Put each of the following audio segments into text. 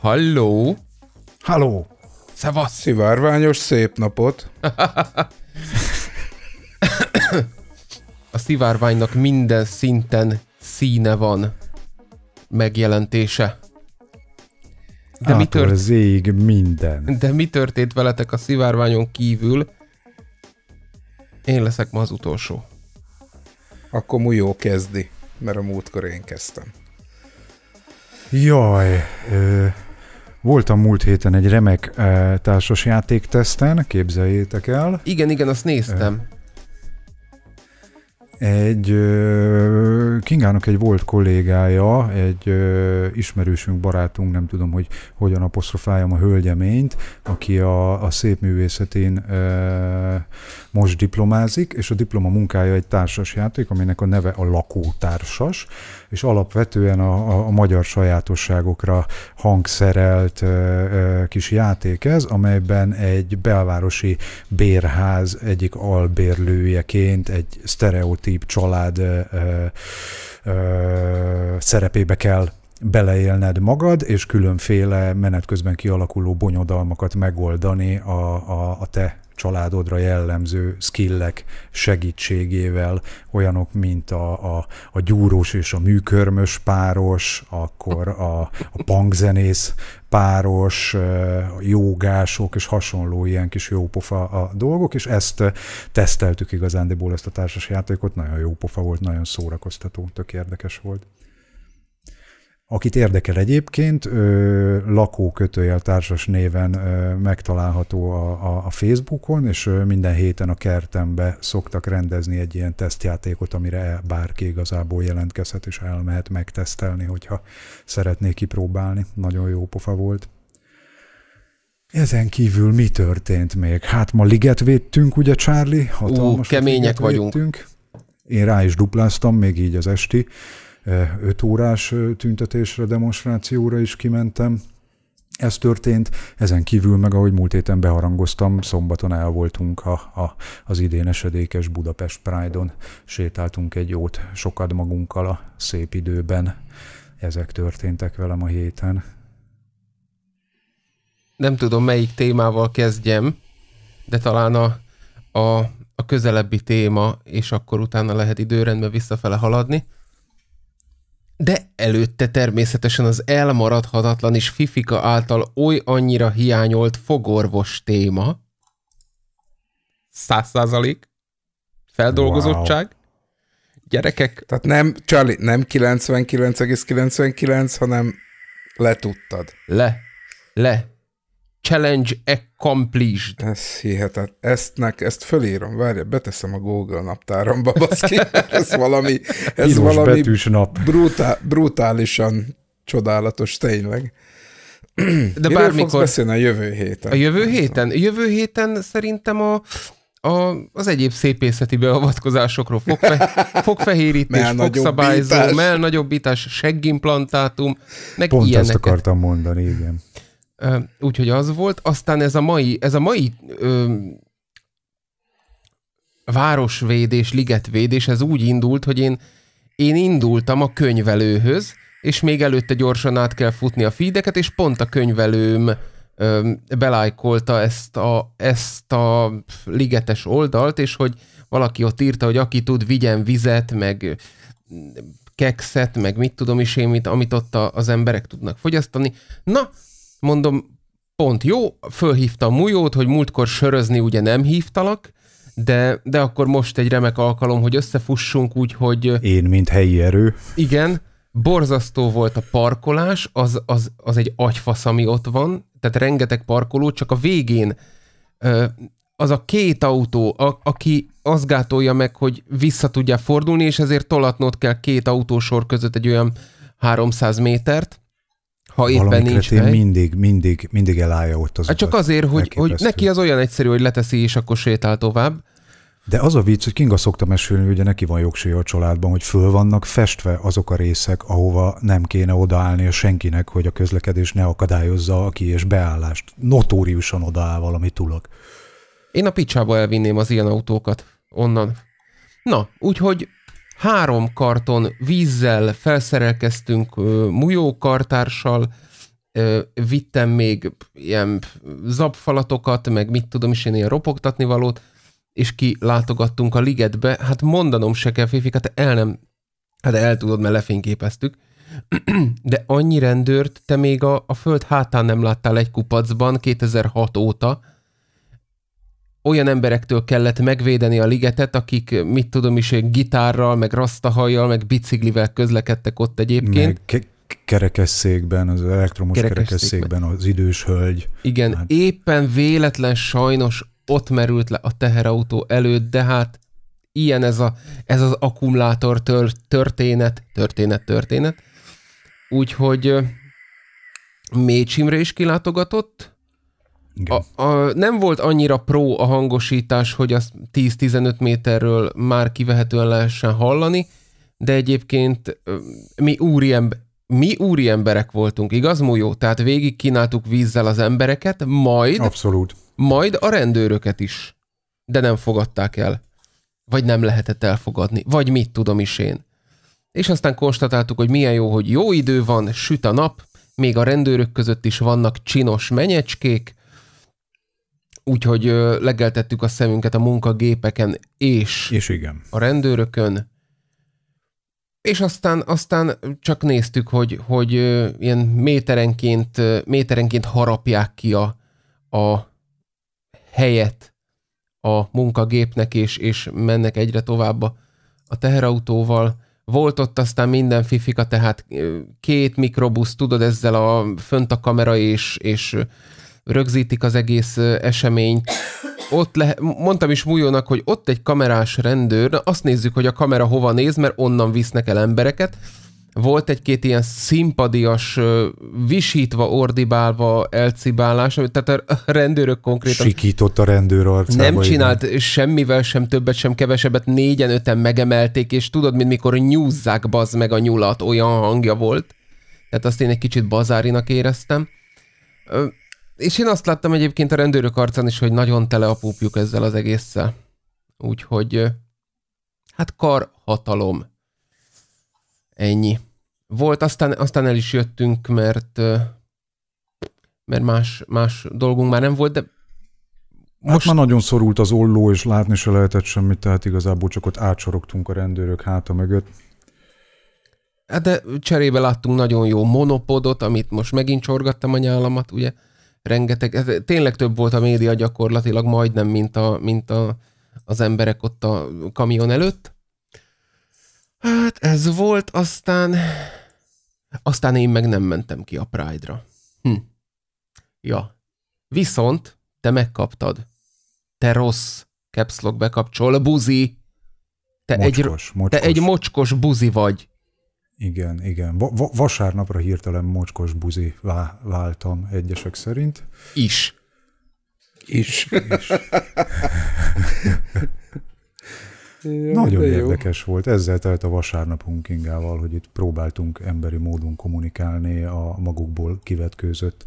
Halló! Halló! Szevasz! Szivárványos szép napot! a szivárványnak minden szinten színe van megjelentése. De mi, tört... az ég minden. De mi történt veletek a szivárványon kívül? Én leszek ma az utolsó. Akkor jó kezdi, mert a múltkor én kezdtem. Jaj, ö, voltam múlt héten egy remek ö, társas játékteszten, képzeljétek el. Igen, igen, azt néztem. Ö, egy Kingának egy volt kollégája, egy ismerősünk, barátunk, nem tudom, hogy hogyan apostrofáljam a hölgyeményt, aki a, a szép művészetén most diplomázik, és a diploma munkája egy játék, aminek a neve a lakótársas, és alapvetően a, a magyar sajátosságokra hangszerelt kis játék ez, amelyben egy belvárosi bérház egyik albérlőjeként egy sztereotíp család szerepébe kell beleélned magad, és különféle menet közben kialakuló bonyodalmakat megoldani a, a, a te családodra jellemző skillek segítségével, olyanok, mint a, a, a gyúrós és a műkörmös páros, akkor a, a pangzenész páros, jogások és hasonló ilyen kis jópofa a dolgok, és ezt teszteltük igazándiból ezt a társas játékot, nagyon jópofa volt, nagyon szórakoztató, tök érdekes volt. Akit érdekel egyébként, lakó kötőjel társas néven megtalálható a, a, a Facebookon, és minden héten a kertembe szoktak rendezni egy ilyen tesztjátékot, amire e, bárki igazából jelentkezhet és elmehet megtesztelni, hogyha szeretné kipróbálni. Nagyon jó pofa volt. Ezen kívül mi történt még? Hát ma liget védtünk, ugye Charlie? Hatalmas Ú, kemények vagyunk. Védtünk. Én rá is dupláztam, még így az esti 5 órás tüntetésre, demonstrációra is kimentem. Ez történt, ezen kívül meg ahogy múlt héten beharangoztam, szombaton el voltunk a, a, az idén esedékes Budapest Pride-on, sétáltunk egy jót sokat magunkkal a szép időben. Ezek történtek velem a héten. Nem tudom, melyik témával kezdjem, de talán a, a, a közelebbi téma, és akkor utána lehet időrendben visszafele haladni de előtte természetesen az elmaradhatatlan és Fifika által oly annyira hiányolt fogorvos téma. Száz százalék. Feldolgozottság. Wow. Gyerekek. Tehát nem, Charlie, nem 99,99, ,99, hanem letudtad. Le. Le. Challenge Accomplished. Ez hihetet. nek, ezt fölírom, Várj, beteszem a Google naptáramba, baszki. Ez valami, ez valami valami nap. Brutál, brutálisan csodálatos, tényleg. De Miről bármikor... fogsz beszélni a jövő héten? A jövő héten? Jövő héten szerintem a, a, az egyéb szépészeti beavatkozásokról fogfe, fogfehérítés, fogszabályzó, mellnagyobbítás, seggimplantátum, meg Pont ilyeneket. ezt akartam mondani, igen. Úgyhogy az volt. Aztán ez a mai, ez a mai ö, városvédés, ligetvédés, ez úgy indult, hogy én, én indultam a könyvelőhöz, és még előtte gyorsan át kell futni a feedeket, és pont a könyvelőm ö, belájkolta ezt a, ezt a ligetes oldalt, és hogy valaki ott írta, hogy aki tud, vigyen vizet, meg kekszet, meg mit tudom is én, mit, amit ott a, az emberek tudnak fogyasztani. Na, mondom, pont jó, fölhívtam Mujót, hogy múltkor sörözni ugye nem hívtalak, de, de akkor most egy remek alkalom, hogy összefussunk úgy, hogy... Én, mint helyi erő. Igen, borzasztó volt a parkolás, az, az, az egy agyfasz, ami ott van, tehát rengeteg parkoló, csak a végén az a két autó, a, aki azt gátolja meg, hogy vissza tudja fordulni, és ezért tolatnod kell két autósor között egy olyan 300 métert, ha éppen nincs hely. mindig, mindig, mindig elállja ott az hát Csak azért, hogy, hogy neki az olyan egyszerű, hogy leteszi, és akkor sétál tovább. De az a vicc, hogy Kinga szokta mesélni, hogy ugye neki van jogsúly a családban, hogy föl vannak festve azok a részek, ahova nem kéne odaállni a senkinek, hogy a közlekedés ne akadályozza a ki és beállást. Notóriusan odaáll valami tulak. Én a picsába elvinném az ilyen autókat onnan. Na, úgyhogy három karton vízzel felszerelkeztünk kartársal, vittem még ilyen zapfalatokat, meg mit tudom is én ilyen ropogtatni valót, és ki látogattunk a ligetbe, hát mondanom se kell, hát el nem, hát el tudod, mert lefényképeztük, de annyi rendőrt te még a, a föld hátán nem láttál egy kupacban 2006 óta, olyan emberektől kellett megvédeni a ligetet, akik, mit tudom is, gitárral, meg rasztahajjal, meg biciklivel közlekedtek ott egyébként. Meg kerekesszékben, az elektromos kerekesszékben kerekes az idős hölgy. Igen, hát... éppen véletlen sajnos ott merült le a teherautó előtt, de hát ilyen ez, a, ez az akkumulátor tör, történet, történet, történet. Úgyhogy Mécsimre is kilátogatott, a, a, nem volt annyira pro a hangosítás, hogy azt 10-15 méterről már kivehetően lehessen hallani, de egyébként mi ember, mi úri emberek voltunk, igaz, Mújó? Tehát végig kínáltuk vízzel az embereket, majd... Abszolút. Majd a rendőröket is. De nem fogadták el. Vagy nem lehetett elfogadni. Vagy mit tudom is én. És aztán konstatáltuk, hogy milyen jó, hogy jó idő van, süt a nap, még a rendőrök között is vannak csinos menyecskék, Úgyhogy legeltettük a szemünket a munkagépeken és, és igen. a rendőrökön, és aztán, aztán csak néztük, hogy, hogy ilyen méterenként, méterenként harapják ki a, a helyet a munkagépnek, és, és mennek egyre tovább a, teherautóval. Volt ott aztán minden fifika, tehát két mikrobusz, tudod, ezzel a fönt a kamera és, és rögzítik az egész eseményt. Ott le, mondtam is Mújónak, hogy ott egy kamerás rendőr, na azt nézzük, hogy a kamera hova néz, mert onnan visznek el embereket. Volt egy-két ilyen szimpadias, visítva, ordibálva elcibálás, tehát a rendőrök konkrétan... Sikított a rendőr arcába. Nem csinált igen. semmivel sem többet, sem kevesebbet, négyen-öten megemelték, és tudod, mint mikor nyúzzák baz meg a nyulat, olyan hangja volt. Tehát azt én egy kicsit bazárinak éreztem. És én azt láttam egyébként a rendőrök arcán is, hogy nagyon tele a púpjuk ezzel az egésszel. Úgyhogy, hát karhatalom. Ennyi. Volt, aztán, aztán el is jöttünk, mert, mert más, más dolgunk már nem volt, de hát most... Hát már nagyon szorult az olló, és látni se lehetett semmit, tehát igazából csak ott átsorogtunk a rendőrök háta mögött. Hát de cserébe láttunk nagyon jó monopodot, amit most megint csorgattam a nyálamat, ugye? rengeteg, tényleg több volt a média gyakorlatilag majdnem, mint, a, mint a, az emberek ott a kamion előtt. Hát ez volt, aztán aztán én meg nem mentem ki a Pride-ra. Hm. Ja. Viszont te megkaptad. Te rossz capslock bekapcsol, buzi. Te, mocskos, egy, mocskos. te egy mocskos buzi vagy. Igen, igen. Va- va- vasárnapra hirtelen mocskos buzi vá- váltam egyesek szerint. Is. Is. Is. Jó, Nagyon jó. érdekes volt. Ezzel telt a vasárnapunk ingával, hogy itt próbáltunk emberi módon kommunikálni a magukból kivetkőzött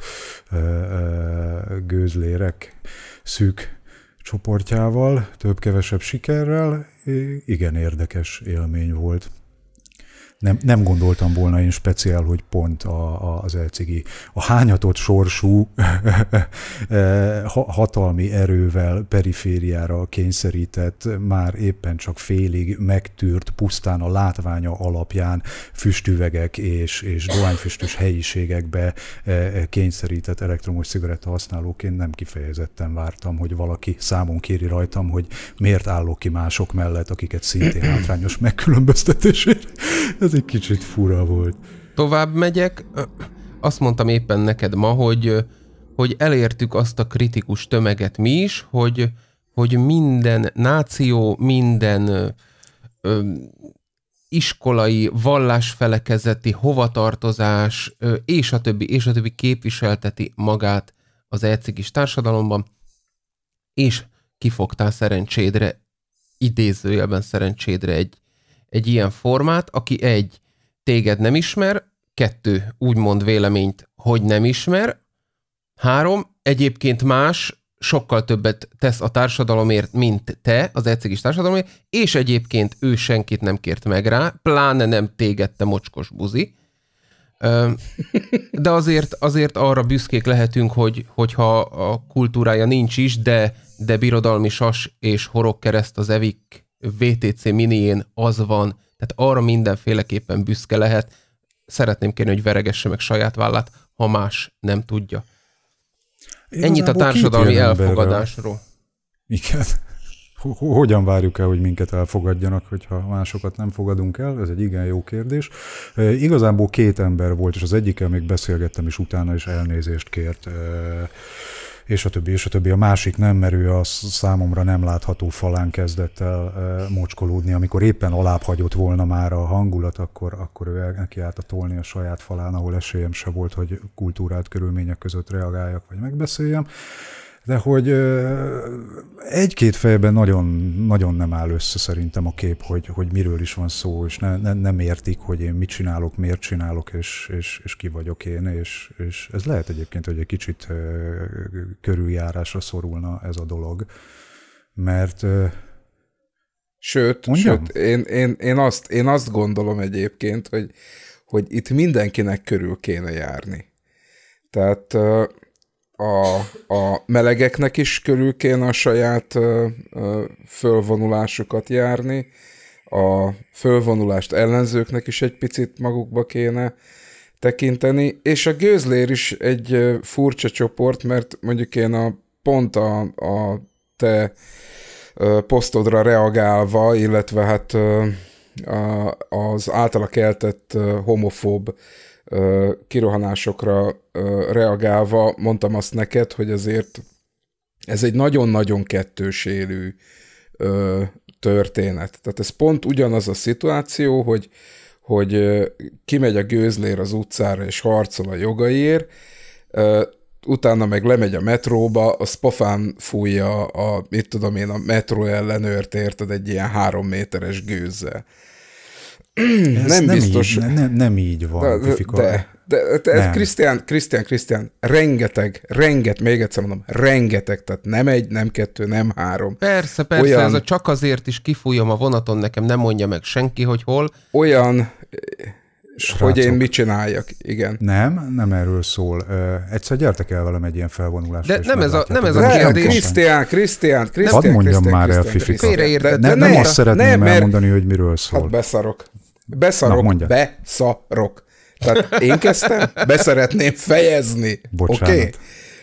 gőzlérek szűk csoportjával, több-kevesebb sikerrel. Igen érdekes élmény volt nem, nem gondoltam volna én speciál, hogy pont a, a, az elcigi a hányatott sorsú e, hatalmi erővel perifériára kényszerített, már éppen csak félig megtűrt, pusztán a látványa alapján füstüvegek és, és dohányfüstös helyiségekbe e, e, kényszerített elektromos cigaretta használóként nem kifejezetten vártam, hogy valaki számon kéri rajtam, hogy miért állok ki mások mellett, akiket szintén hátrányos megkülönböztetésért az egy kicsit fura volt. Tovább megyek, azt mondtam éppen neked ma, hogy, hogy elértük azt a kritikus tömeget mi is, hogy, hogy minden náció, minden ö, iskolai, vallásfelekezeti, hovatartozás, ö, és a többi, és a többi képviselteti magát az elcigis társadalomban, és kifogtál szerencsédre, idézőjelben szerencsédre egy egy ilyen formát, aki egy, téged nem ismer, kettő, úgymond véleményt, hogy nem ismer, három, egyébként más, sokkal többet tesz a társadalomért, mint te, az egyszerűs társadalomért, és egyébként ő senkit nem kért meg rá, pláne nem téged, te mocskos buzi. De azért, azért arra büszkék lehetünk, hogy, hogyha a kultúrája nincs is, de, de birodalmi sas és kereszt az evik VTC minién az van, tehát arra mindenféleképpen büszke lehet. Szeretném kérni, hogy veregesse meg saját vállát, ha más nem tudja. Igazából Ennyit a társadalmi elfogadásról. Igen. Hogyan várjuk el, hogy minket elfogadjanak, hogyha másokat nem fogadunk el? Ez egy igen jó kérdés. E, igazából két ember volt, és az egyikkel még beszélgettem, és utána is elnézést kért e, és a többi, és a többi. A másik nem, mert ő a számomra nem látható falán kezdett el e, mocskolódni. Amikor éppen alább hagyott volna már a hangulat, akkor, akkor ő neki állt a tolni a saját falán, ahol esélyem se volt, hogy kultúrált körülmények között reagáljak, vagy megbeszéljem de hogy egy-két fejben nagyon, nagyon nem áll össze szerintem a kép, hogy, hogy miről is van szó, és ne, ne, nem értik, hogy én mit csinálok, miért csinálok, és, és, és ki vagyok én, és, és ez lehet egyébként, hogy egy kicsit körüljárásra szorulna ez a dolog, mert Sőt, sőt én, én, én, azt, én azt gondolom egyébként, hogy, hogy itt mindenkinek körül kéne járni. Tehát a, a melegeknek is körül kéne a saját ö, ö, fölvonulásukat járni, a fölvonulást ellenzőknek is egy picit magukba kéne tekinteni, és a gőzlér is egy furcsa csoport, mert mondjuk én a pont a, a te ö, posztodra reagálva, illetve hát ö, a, az általa keltett homofób kirohanásokra reagálva mondtam azt neked, hogy azért ez egy nagyon-nagyon élő történet. Tehát ez pont ugyanaz a szituáció, hogy, hogy kimegy a gőzlér az utcára és harcol a jogaiért, utána meg lemegy a metróba, a spafán fújja a, mit tudom én, a metró ellenőrt, érted, egy ilyen három méteres gőzzel nem, nem biztos. Így, nem, nem, így van. De, de, de, de nem. Krisztián, Krisztián, Krisztián, rengeteg, renget, még egyszer mondom, rengeteg, tehát nem egy, nem kettő, nem három. Persze, persze, olyan, ez a csak azért is kifújom a vonaton, nekem nem mondja meg senki, hogy hol. Olyan, eh, Srácok. hogy én mit csináljak, igen. Nem, nem erről szól. Eh, egyszer gyertek el velem egy ilyen felvonulást. De nem ez, a, nem ez a kérdés. Krisztián, Krisztián, Krisztián. Hadd mondjam Christian, már Christian, el, Fifika. De, de, de, nem, nem azt szeretném nem, elmondani, hogy miről hát szól. Hát beszarok. Beszarok, Na, beszarok. Tehát én kezdtem, beszeretném fejezni. Bocsánat. Oké, okay?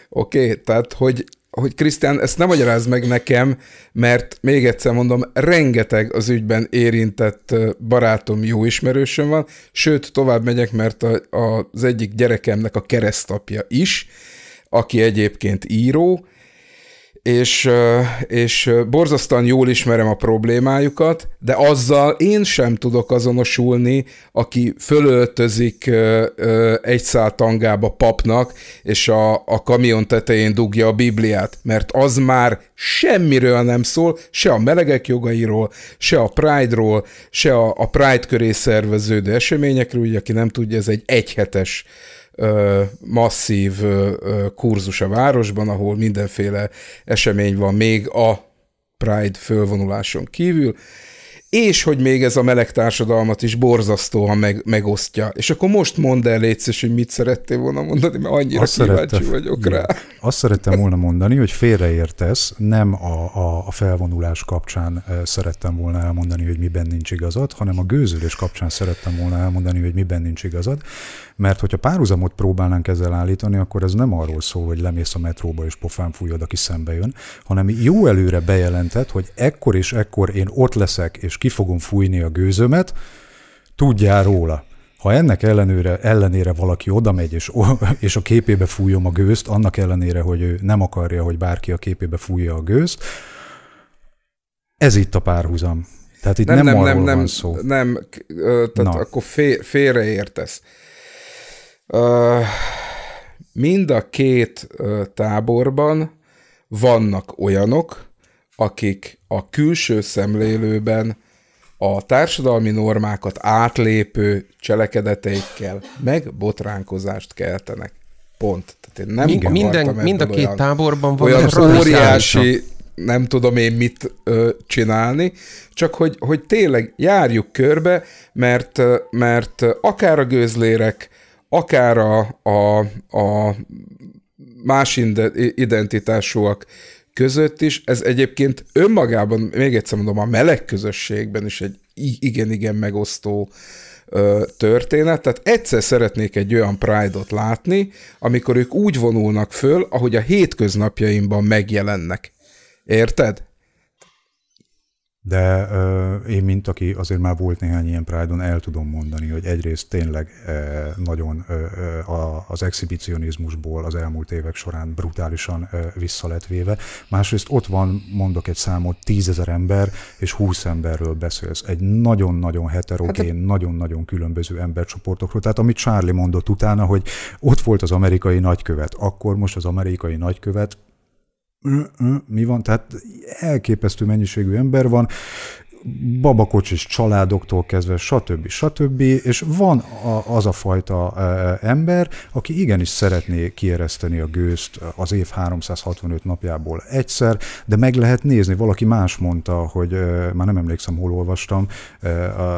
okay, tehát hogy hogy Krisztián, ezt nem magyaráz meg nekem, mert még egyszer mondom, rengeteg az ügyben érintett barátom, jó ismerősöm van, sőt, tovább megyek, mert a, a, az egyik gyerekemnek a keresztapja is, aki egyébként író, és, és borzasztóan jól ismerem a problémájukat, de azzal én sem tudok azonosulni, aki fölöltözik egy szál tangába papnak, és a, a kamion tetején dugja a Bibliát, mert az már semmiről nem szól, se a melegek jogairól, se a Pride-ról, se a, a Pride köré szerveződő eseményekről, ugye aki nem tudja, ez egy egyhetes masszív kurzus a városban, ahol mindenféle esemény van még a Pride fölvonuláson kívül, és hogy még ez a meleg társadalmat is borzasztóan meg, megosztja. És akkor most mondd el, légy hogy mit szerettél volna mondani, mert annyira azt kíváncsi szerette, vagyok rá. Azt szerettem volna mondani, hogy félreértesz, nem a, a, a felvonulás kapcsán szerettem volna elmondani, hogy miben nincs igazad, hanem a gőzülés kapcsán szerettem volna elmondani, hogy miben nincs igazad, mert hogyha párhuzamot próbálnánk ezzel állítani, akkor ez nem arról szól, hogy lemész a metróba és pofán fújod, aki szembe jön, hanem jó előre bejelentett, hogy ekkor és ekkor én ott leszek, és ki fogom fújni a gőzömet, tudjál róla. Ha ennek ellenőre, ellenére valaki oda megy, és, és a képébe fújom a gőzt, annak ellenére, hogy ő nem akarja, hogy bárki a képébe fújja a gőzt, ez itt a párhuzam. Tehát itt nem, nem, nem arról nem, van szó. Nem, tehát Na. akkor fél, félreértesz. Mind a két táborban vannak olyanok, akik a külső szemlélőben a társadalmi normákat átlépő cselekedeteikkel megbotránkozást keltenek. Pont. Tehát én nem Igen. minden, mind a két olyan, táborban van olyan óriási, nem tudom én mit ö, csinálni, csak hogy, hogy tényleg járjuk körbe, mert, mert akár a gőzlérek, akár a, a, a más identitásúak között is, ez egyébként önmagában, még egyszer mondom, a meleg közösségben is egy igen-igen megosztó történet. Tehát egyszer szeretnék egy olyan Pride-ot látni, amikor ők úgy vonulnak föl, ahogy a hétköznapjaimban megjelennek. Érted? De ö, én, mint aki azért már volt néhány ilyen Pride-on, el tudom mondani, hogy egyrészt tényleg ö, nagyon ö, a, az exhibicionizmusból az elmúlt évek során brutálisan ö, vissza lett véve. Másrészt ott van, mondok egy számot, tízezer ember, és húsz emberről beszélsz. Egy nagyon-nagyon heterogén, hát, nagyon-nagyon különböző embercsoportokról. Tehát amit Charlie mondott utána, hogy ott volt az amerikai nagykövet, akkor most az amerikai nagykövet mi van, tehát elképesztő mennyiségű ember van, babakocsis családoktól kezdve, stb. stb. És van a, az a fajta ember, aki igenis szeretné kiereszteni a gőzt az év 365 napjából egyszer, de meg lehet nézni. Valaki más mondta, hogy már nem emlékszem, hol olvastam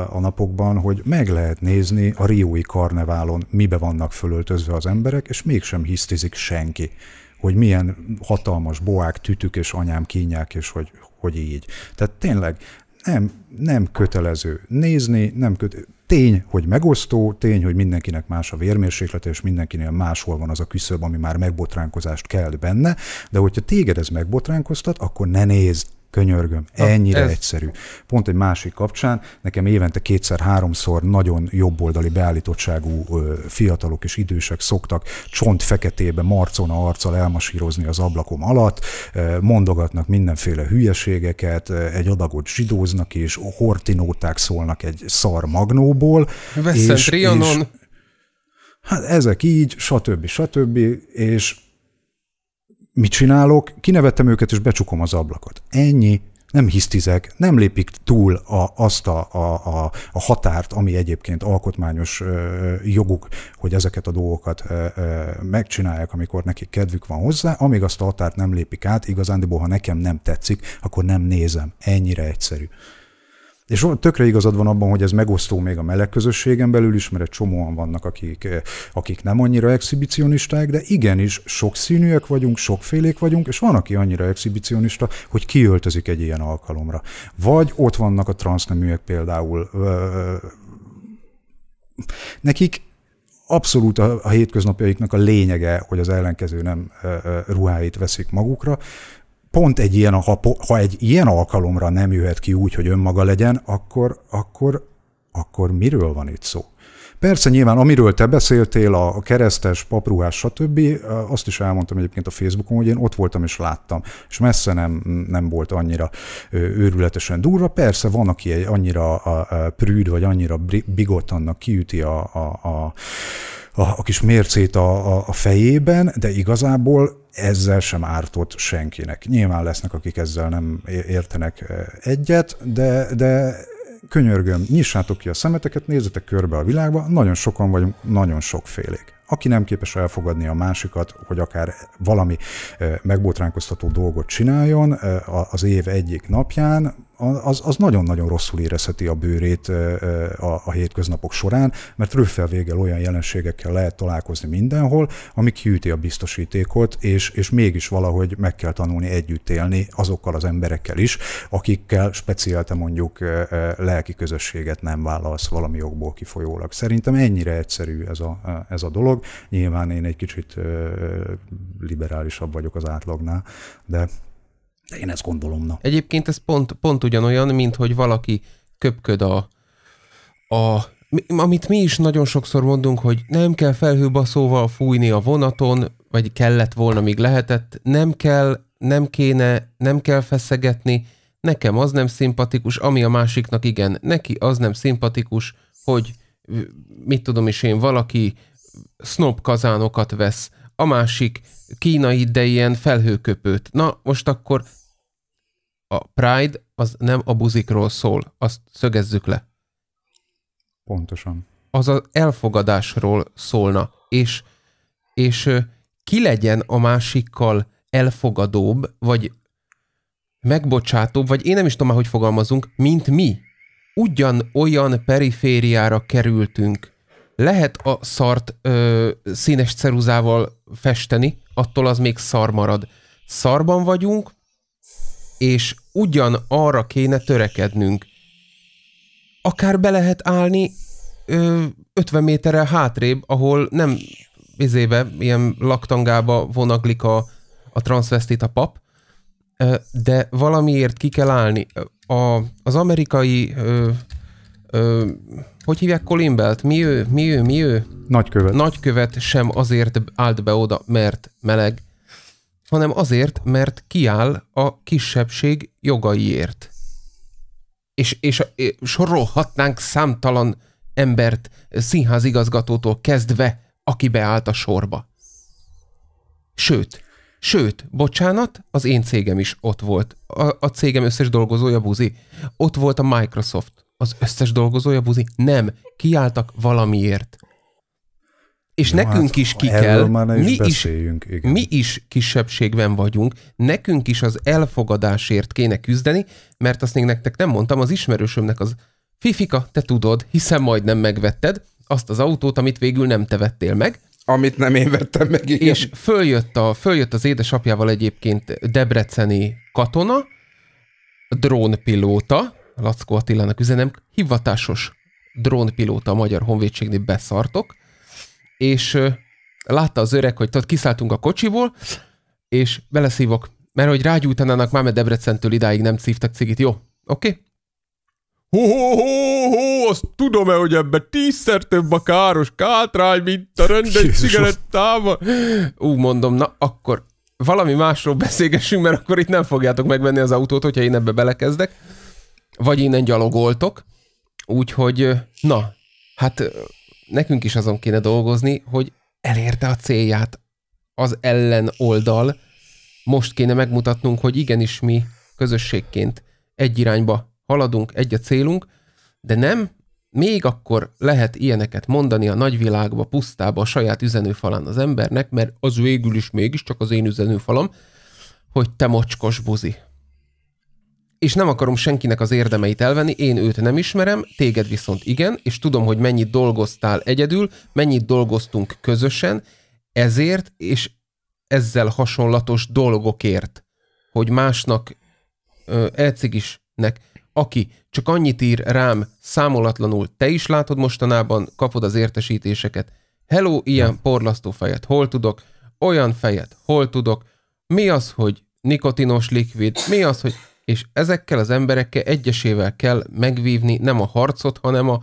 a napokban, hogy meg lehet nézni a Riói karneválon, mibe vannak fölöltözve az emberek, és mégsem hisztizik senki hogy milyen hatalmas boák, tütük és anyám kínják, és hogy, hogy így. Tehát tényleg nem, nem kötelező nézni, nem kötelező. Tény, hogy megosztó, tény, hogy mindenkinek más a vérmérséklete, és mindenkinél máshol van az a küszöb, ami már megbotránkozást kell benne, de hogyha téged ez megbotránkoztat, akkor ne nézd. Könyörgöm, ennyire ez... egyszerű. Pont egy másik kapcsán, nekem évente kétszer-háromszor nagyon jobboldali beállítottságú fiatalok és idősek szoktak csont feketébe, marcona arccal elmasírozni az ablakom alatt, mondogatnak mindenféle hülyeségeket, egy adagot zsidóznak, és hortinóták szólnak egy szar magnóból. Veszent és, Trianon. És, hát ezek így, stb. stb. És mit csinálok, kinevettem őket, és becsukom az ablakot. Ennyi, nem hisztizek, nem lépik túl a, azt a, a, a, határt, ami egyébként alkotmányos ö, joguk, hogy ezeket a dolgokat ö, ö, megcsinálják, amikor nekik kedvük van hozzá, amíg azt a határt nem lépik át, igazándiból, ha nekem nem tetszik, akkor nem nézem. Ennyire egyszerű. És tökre igazad van abban, hogy ez megosztó még a meleg közösségen belül is, mert egy csomóan vannak, akik, eh, akik nem annyira exhibicionisták, de igenis sokszínűek vagyunk, sokfélék vagyunk, és van, aki annyira exhibicionista, hogy kiöltözik egy ilyen alkalomra. Vagy ott vannak a transzneműek például. Eh, nekik abszolút a, a hétköznapjaiknak a lényege, hogy az ellenkező nem eh, ruháit veszik magukra, pont egy ilyen, ha, ha egy ilyen alkalomra nem jöhet ki úgy, hogy önmaga legyen, akkor, akkor, akkor miről van itt szó? Persze nyilván, amiről te beszéltél, a keresztes, papruhás, stb., azt is elmondtam egyébként a Facebookon, hogy én ott voltam és láttam, és messze nem, nem volt annyira őrületesen durva. Persze van, aki egy annyira prűd, vagy annyira bigot, annak kiüti a, a, a a, a kis mércét a, a, a fejében, de igazából ezzel sem ártott senkinek. Nyilván lesznek, akik ezzel nem értenek e, egyet, de, de könyörgöm, nyissátok ki a szemeteket, nézzetek körbe a világba, nagyon sokan vagyunk, nagyon sokfélék aki nem képes elfogadni a másikat, hogy akár valami megbotránkoztató dolgot csináljon az év egyik napján, az, az nagyon-nagyon rosszul érezheti a bőrét a, a hétköznapok során, mert végel olyan jelenségekkel lehet találkozni mindenhol, ami kiüti a biztosítékot, és, és mégis valahogy meg kell tanulni együtt élni azokkal az emberekkel is, akikkel speciálte mondjuk lelki közösséget nem válasz valami jogból kifolyólag. Szerintem ennyire egyszerű ez a, ez a dolog, dolog. Nyilván én egy kicsit liberálisabb vagyok az átlagnál, de de én ezt gondolom. Na. Egyébként ez pont, pont ugyanolyan, mint hogy valaki köpköd a, a amit mi is nagyon sokszor mondunk, hogy nem kell felhőbaszóval fújni a vonaton, vagy kellett volna, még lehetett, nem kell, nem kéne, nem kell feszegetni, nekem az nem szimpatikus, ami a másiknak igen, neki az nem szimpatikus, hogy mit tudom is én, valaki snob kazánokat vesz, a másik kínai, de ilyen felhőköpőt. Na, most akkor a Pride az nem a buzikról szól, azt szögezzük le. Pontosan. Az az elfogadásról szólna, és, és ki legyen a másikkal elfogadóbb, vagy megbocsátóbb, vagy én nem is tudom már, hogy fogalmazunk, mint mi. Ugyan olyan perifériára kerültünk lehet a szart ö, színes ceruzával festeni, attól az még szar marad. Szarban vagyunk, és ugyan arra kéne törekednünk. Akár be lehet állni ö, 50 méterrel hátrébb, ahol nem izébe, ilyen laktangába vonaglik a, a transvestit a pap, ö, de valamiért ki kell állni. A, az amerikai ö, ö, hogy hívják Colin Belt? Mi ő? Mi ő? Mi ő? Nagykövet. Nagykövet sem azért állt be oda, mert meleg, hanem azért, mert kiáll a kisebbség jogaiért. És, és, és sorolhatnánk számtalan embert színházigazgatótól kezdve, aki beállt a sorba. Sőt, sőt, bocsánat, az én cégem is ott volt. A, a cégem összes dolgozója buzi. Ott volt a Microsoft az összes dolgozója buzi? Nem. Kiálltak valamiért. És Jó, nekünk hát, is ki kell, mi is, igen. mi is kisebbségben vagyunk, nekünk is az elfogadásért kéne küzdeni, mert azt még nektek nem mondtam, az ismerősömnek az Fifika, te tudod, hiszen majdnem megvetted azt az autót, amit végül nem te vettél meg. Amit nem én vettem meg, igen. És följött, a, följött az édesapjával egyébként debreceni katona, drónpilóta, Lackó Attilának üzenem, hivatásos drónpilóta a Magyar Honvédségnél beszartok, és látta az öreg, hogy tudod, kiszálltunk a kocsiból, és beleszívok, mert hogy rágyújtanának már, mert Debrecentől idáig nem szívtak cigit, jó? Oké? Okay? Ho, azt tudom-e, hogy ebbe tízszer több a káros kátrány, mint a rendes cigarettába? Ú, mondom, na akkor valami másról beszélgessünk, mert akkor itt nem fogjátok megvenni az autót, hogyha én ebbe belekezdek vagy innen gyalogoltok, úgyhogy na, hát nekünk is azon kéne dolgozni, hogy elérte a célját az ellen oldal. Most kéne megmutatnunk, hogy igenis mi közösségként egy irányba haladunk, egy a célunk, de nem, még akkor lehet ilyeneket mondani a nagyvilágba, pusztába, a saját üzenőfalán az embernek, mert az végül is mégiscsak az én üzenőfalam, hogy te mocskos buzi és nem akarom senkinek az érdemeit elvenni, én őt nem ismerem, téged viszont igen, és tudom, hogy mennyit dolgoztál egyedül, mennyit dolgoztunk közösen, ezért és ezzel hasonlatos dolgokért, hogy másnak elcigisnek, aki csak annyit ír rám számolatlanul, te is látod mostanában, kapod az értesítéseket, hello, ilyen porlasztó fejet, hol tudok, olyan fejet, hol tudok, mi az, hogy nikotinos likvid, mi az, hogy és ezekkel az emberekkel egyesével kell megvívni nem a harcot, hanem a,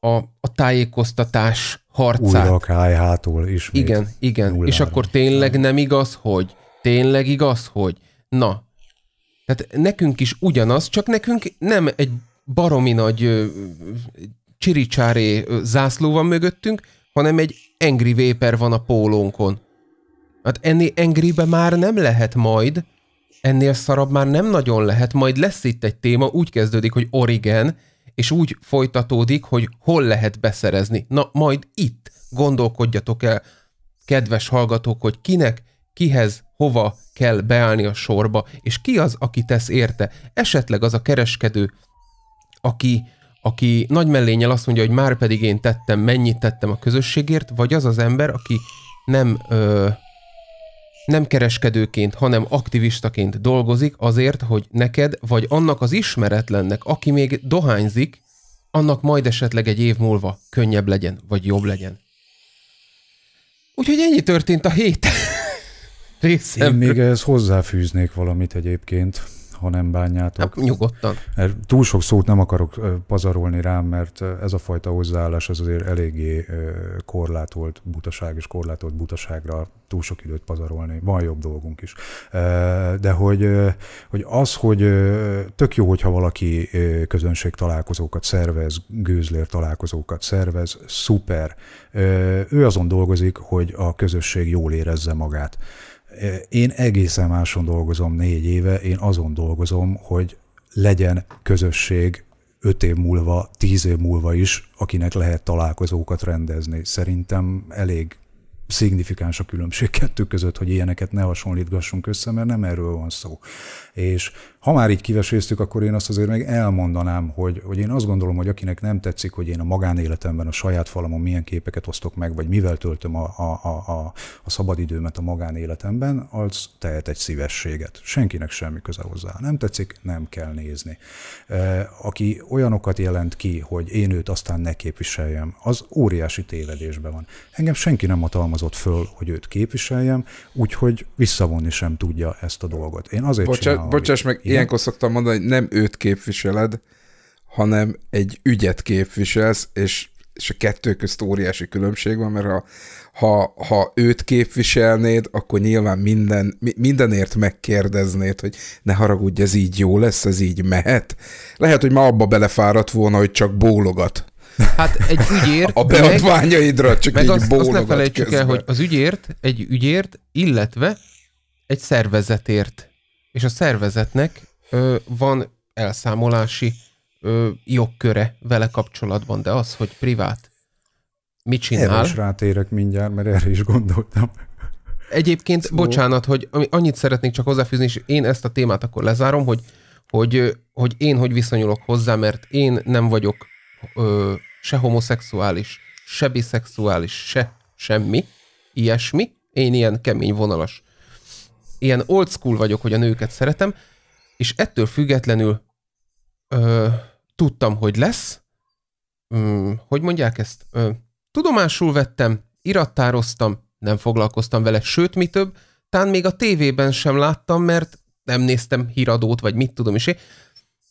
a, a tájékoztatás harcát. Újra a kájhától ismét. Igen, igen. Nullára. És akkor tényleg nem igaz, hogy? Tényleg igaz, hogy? Na, tehát nekünk is ugyanaz, csak nekünk nem egy baromi nagy csiricsáré zászló van mögöttünk, hanem egy Angry Vapor van a pólónkon. Hát ennél angry már nem lehet majd, ennél szarabb már nem nagyon lehet, majd lesz itt egy téma, úgy kezdődik, hogy Origen, és úgy folytatódik, hogy hol lehet beszerezni. Na, majd itt gondolkodjatok el, kedves hallgatók, hogy kinek, kihez, hova kell beállni a sorba, és ki az, aki tesz érte. Esetleg az a kereskedő, aki, aki nagy mellényel azt mondja, hogy már pedig én tettem, mennyit tettem a közösségért, vagy az az ember, aki nem ö, nem kereskedőként, hanem aktivistaként dolgozik azért, hogy neked, vagy annak az ismeretlennek, aki még dohányzik, annak majd esetleg egy év múlva könnyebb legyen, vagy jobb legyen. Úgyhogy ennyi történt a hét részemről. Én még ehhez hozzáfűznék valamit egyébként ha nem bánjátok. Hát, nyugodtan. Mert túl sok szót nem akarok pazarolni rám, mert ez a fajta hozzáállás ez azért eléggé korlátolt butaság és korlátolt butaságra túl sok időt pazarolni. Van jobb dolgunk is. De hogy, hogy az, hogy tök jó, hogyha valaki közönség találkozókat szervez, gőzlér találkozókat szervez, szuper. Ő azon dolgozik, hogy a közösség jól érezze magát. Én egészen máson dolgozom négy éve, én azon dolgozom, hogy legyen közösség öt év múlva, tíz év múlva is, akinek lehet találkozókat rendezni. Szerintem elég szignifikáns a különbség kettő között, hogy ilyeneket ne hasonlítgassunk össze, mert nem erről van szó. És ha már így kiveséztük, akkor én azt azért meg elmondanám, hogy, hogy én azt gondolom, hogy akinek nem tetszik, hogy én a magánéletemben, a saját falamon milyen képeket osztok meg, vagy mivel töltöm a, a, a, a, a szabadidőmet a magánéletemben, az tehet egy szívességet. Senkinek semmi köze hozzá. Nem tetszik, nem kell nézni. Aki olyanokat jelent ki, hogy én őt aztán ne képviseljem, az óriási tévedésben van. Engem senki nem hatalmazott föl, hogy őt képviseljem, úgyhogy visszavonni sem tudja ezt a dolgot. Én azért Bocsá- csinálom, bocsáss meg, igen? Ilyenkor szoktam mondani, hogy nem őt képviseled, hanem egy ügyet képviselsz, és, és a kettő közt óriási különbség van, mert ha, ha, ha őt képviselnéd, akkor nyilván minden, mindenért megkérdeznéd, hogy ne haragudj, ez így jó lesz, ez így mehet. Lehet, hogy ma abba belefáradt volna, hogy csak bólogat. Hát egy ügyért... A beadványaidra csak meg így azt, bólogat azt ne felejtsük közben. el, hogy az ügyért, egy ügyért, illetve egy szervezetért és a szervezetnek ö, van elszámolási ö, jogköre vele kapcsolatban, de az, hogy privát mit csinál... Erre is rátérek mindjárt, mert erre is gondoltam. Egyébként, szóval... bocsánat, hogy annyit szeretnék csak hozzáfűzni, és én ezt a témát akkor lezárom, hogy, hogy, hogy én hogy viszonyulok hozzá, mert én nem vagyok ö, se homoszexuális, se biszexuális, se semmi, ilyesmi. Én ilyen kemény vonalas ilyen old school vagyok, hogy a nőket szeretem, és ettől függetlenül ö, tudtam, hogy lesz, ö, mm, hogy mondják ezt, ö, tudomásul vettem, irattároztam, nem foglalkoztam vele, sőt, mi több, tán még a tévében sem láttam, mert nem néztem híradót, vagy mit tudom is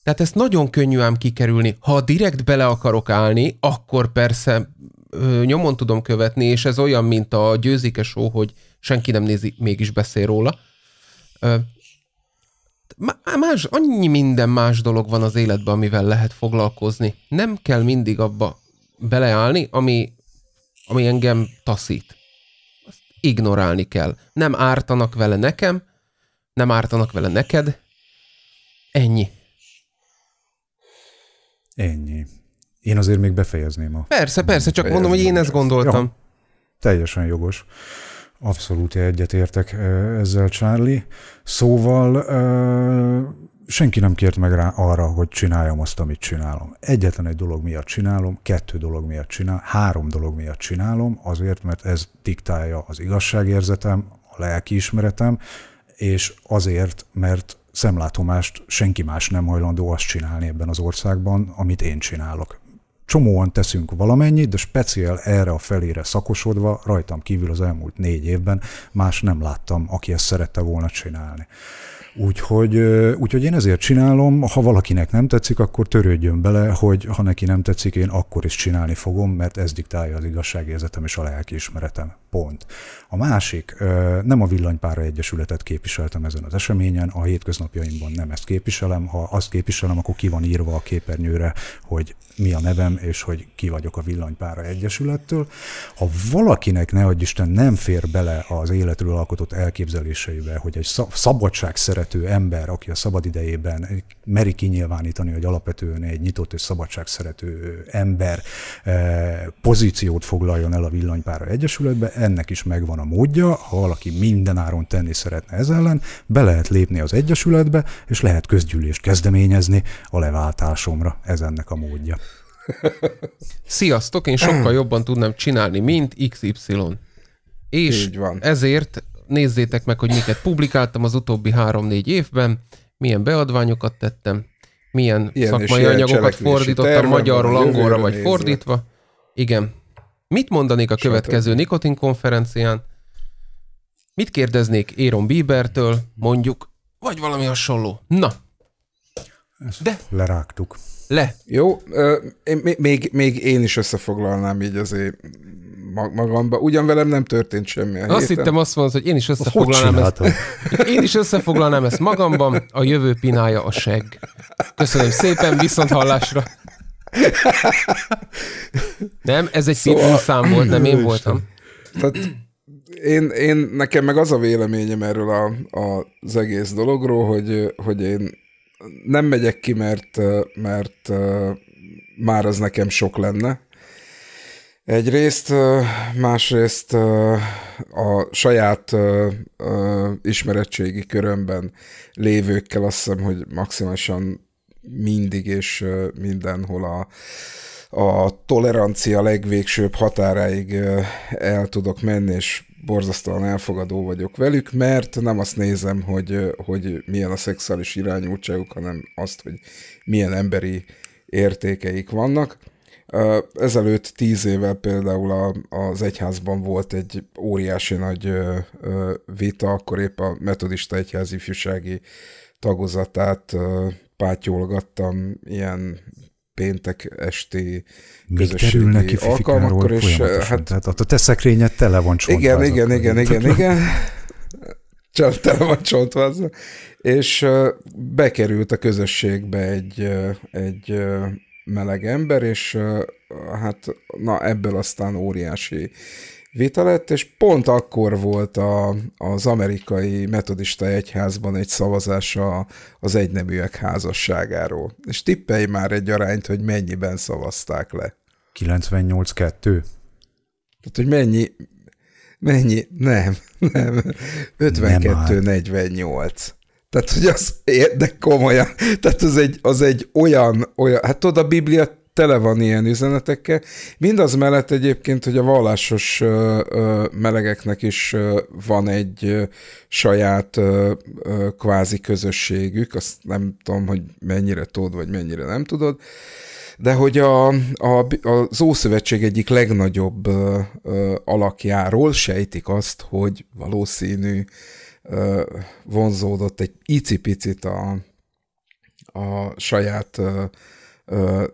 Tehát ezt nagyon könnyű ám kikerülni. Ha direkt bele akarok állni, akkor persze ö, nyomon tudom követni, és ez olyan, mint a győzikes ó, hogy senki nem nézi, mégis beszél róla. Más, annyi minden más dolog van az életben, amivel lehet foglalkozni. Nem kell mindig abba beleállni, ami, ami engem taszít. Azt ignorálni kell. Nem ártanak vele nekem, nem ártanak vele neked. Ennyi. Ennyi. Én azért még befejezném a... Persze, persze, csak mondom, hogy én ezt gondoltam. Ja, teljesen jogos. Abszolút egyetértek ezzel, Charlie. Szóval senki nem kért meg rá arra, hogy csináljam azt, amit csinálom. Egyetlen egy dolog miatt csinálom, kettő dolog miatt csinálom, három dolog miatt csinálom, azért, mert ez diktálja az igazságérzetem, a lelkiismeretem, és azért, mert szemlátomást senki más nem hajlandó azt csinálni ebben az országban, amit én csinálok. Csomóan teszünk valamennyit, de speciál erre a felére szakosodva, rajtam kívül az elmúlt négy évben más nem láttam, aki ezt szerette volna csinálni. Úgyhogy, úgyhogy én ezért csinálom, ha valakinek nem tetszik, akkor törődjön bele, hogy ha neki nem tetszik, én akkor is csinálni fogom, mert ez diktálja az igazságérzetem és a lelkiismeretem. Pont. A másik, nem a Villanypára Egyesületet képviseltem ezen az eseményen, a hétköznapjaimban nem ezt képviselem, ha azt képviselem, akkor ki van írva a képernyőre, hogy mi a nevem, és hogy ki vagyok a Villanypára Egyesülettől. Ha valakinek, ne adj Isten, nem fér bele az életről alkotott elképzeléseibe, hogy egy szabadság szerető ember, aki a szabad idejében meri kinyilvánítani, hogy alapvetően egy nyitott és szabadság szerető ember eh, pozíciót foglaljon el a Villanypára Egyesületbe, ennek is megvan a módja, ha valaki mindenáron tenni szeretne ez ellen, be lehet lépni az Egyesületbe, és lehet közgyűlést kezdeményezni a leváltásomra. Ez ennek a módja. Sziasztok, én sokkal jobban tudnám csinálni, mint XY. És Így van. ezért nézzétek meg, hogy miket publikáltam az utóbbi három-négy évben, milyen beadványokat tettem, milyen ilyen szakmai ilyen anyagokat fordítottam magyarról, angolra vagy nézve. fordítva. Igen. Mit mondanék a következő Nikotin konferencián? Mit kérdeznék Éron Biebertől, mondjuk, vagy valami hasonló? Na. Ezt De lerágtuk. Le. Jó, én, még, még én is összefoglalnám így azért magamba. Ugyan velem nem történt semmi. azt héten. hittem azt mondod, hogy én is összefoglalnám ezt. Én is összefoglalnám ezt magamban, a jövő pinája a seg. Köszönöm szépen, viszont hallásra. Nem, ez egy szóval... szám volt, nem én voltam. Tehát én, én, nekem meg az a véleményem erről a, a, az egész dologról, hogy, hogy én nem megyek ki, mert, mert már az nekem sok lenne. Egyrészt, másrészt a saját ismeretségi körömben lévőkkel azt hiszem, hogy maximálisan mindig és mindenhol a, a tolerancia legvégsőbb határáig el tudok menni, és borzasztóan elfogadó vagyok velük, mert nem azt nézem, hogy, hogy milyen a szexuális irányultságuk, hanem azt, hogy milyen emberi értékeik vannak. Ezelőtt tíz évvel például a, az egyházban volt egy óriási nagy vita, akkor épp a metodista egyházi ifjúsági tagozatát pátyolgattam ilyen péntek esti közösségi alkalmakkor, és hát... Tehát a te szekrényed tele van csontvázakkal. Igen, igen, igen, igen, igen. Tele van csontvázakkal. És bekerült a közösségbe egy, egy meleg ember, és hát na ebből aztán óriási vita lett, és pont akkor volt a, az amerikai metodista egyházban egy szavazás a, az egyneműek házasságáról. És tippelj már egy arányt, hogy mennyiben szavazták le. 98-2? Tehát, hogy mennyi, mennyi, nem, nem, 52-48. Tehát, hogy az, de komolyan, tehát az egy, az egy olyan, olyan, hát tudod, a Biblia tele van ilyen üzenetekkel. Mindaz mellett egyébként, hogy a vallásos melegeknek is van egy saját kvázi közösségük, azt nem tudom, hogy mennyire tudod, vagy mennyire nem tudod, de hogy a, a, az Ószövetség egyik legnagyobb alakjáról sejtik azt, hogy valószínű vonzódott egy icipicit a, a saját ö,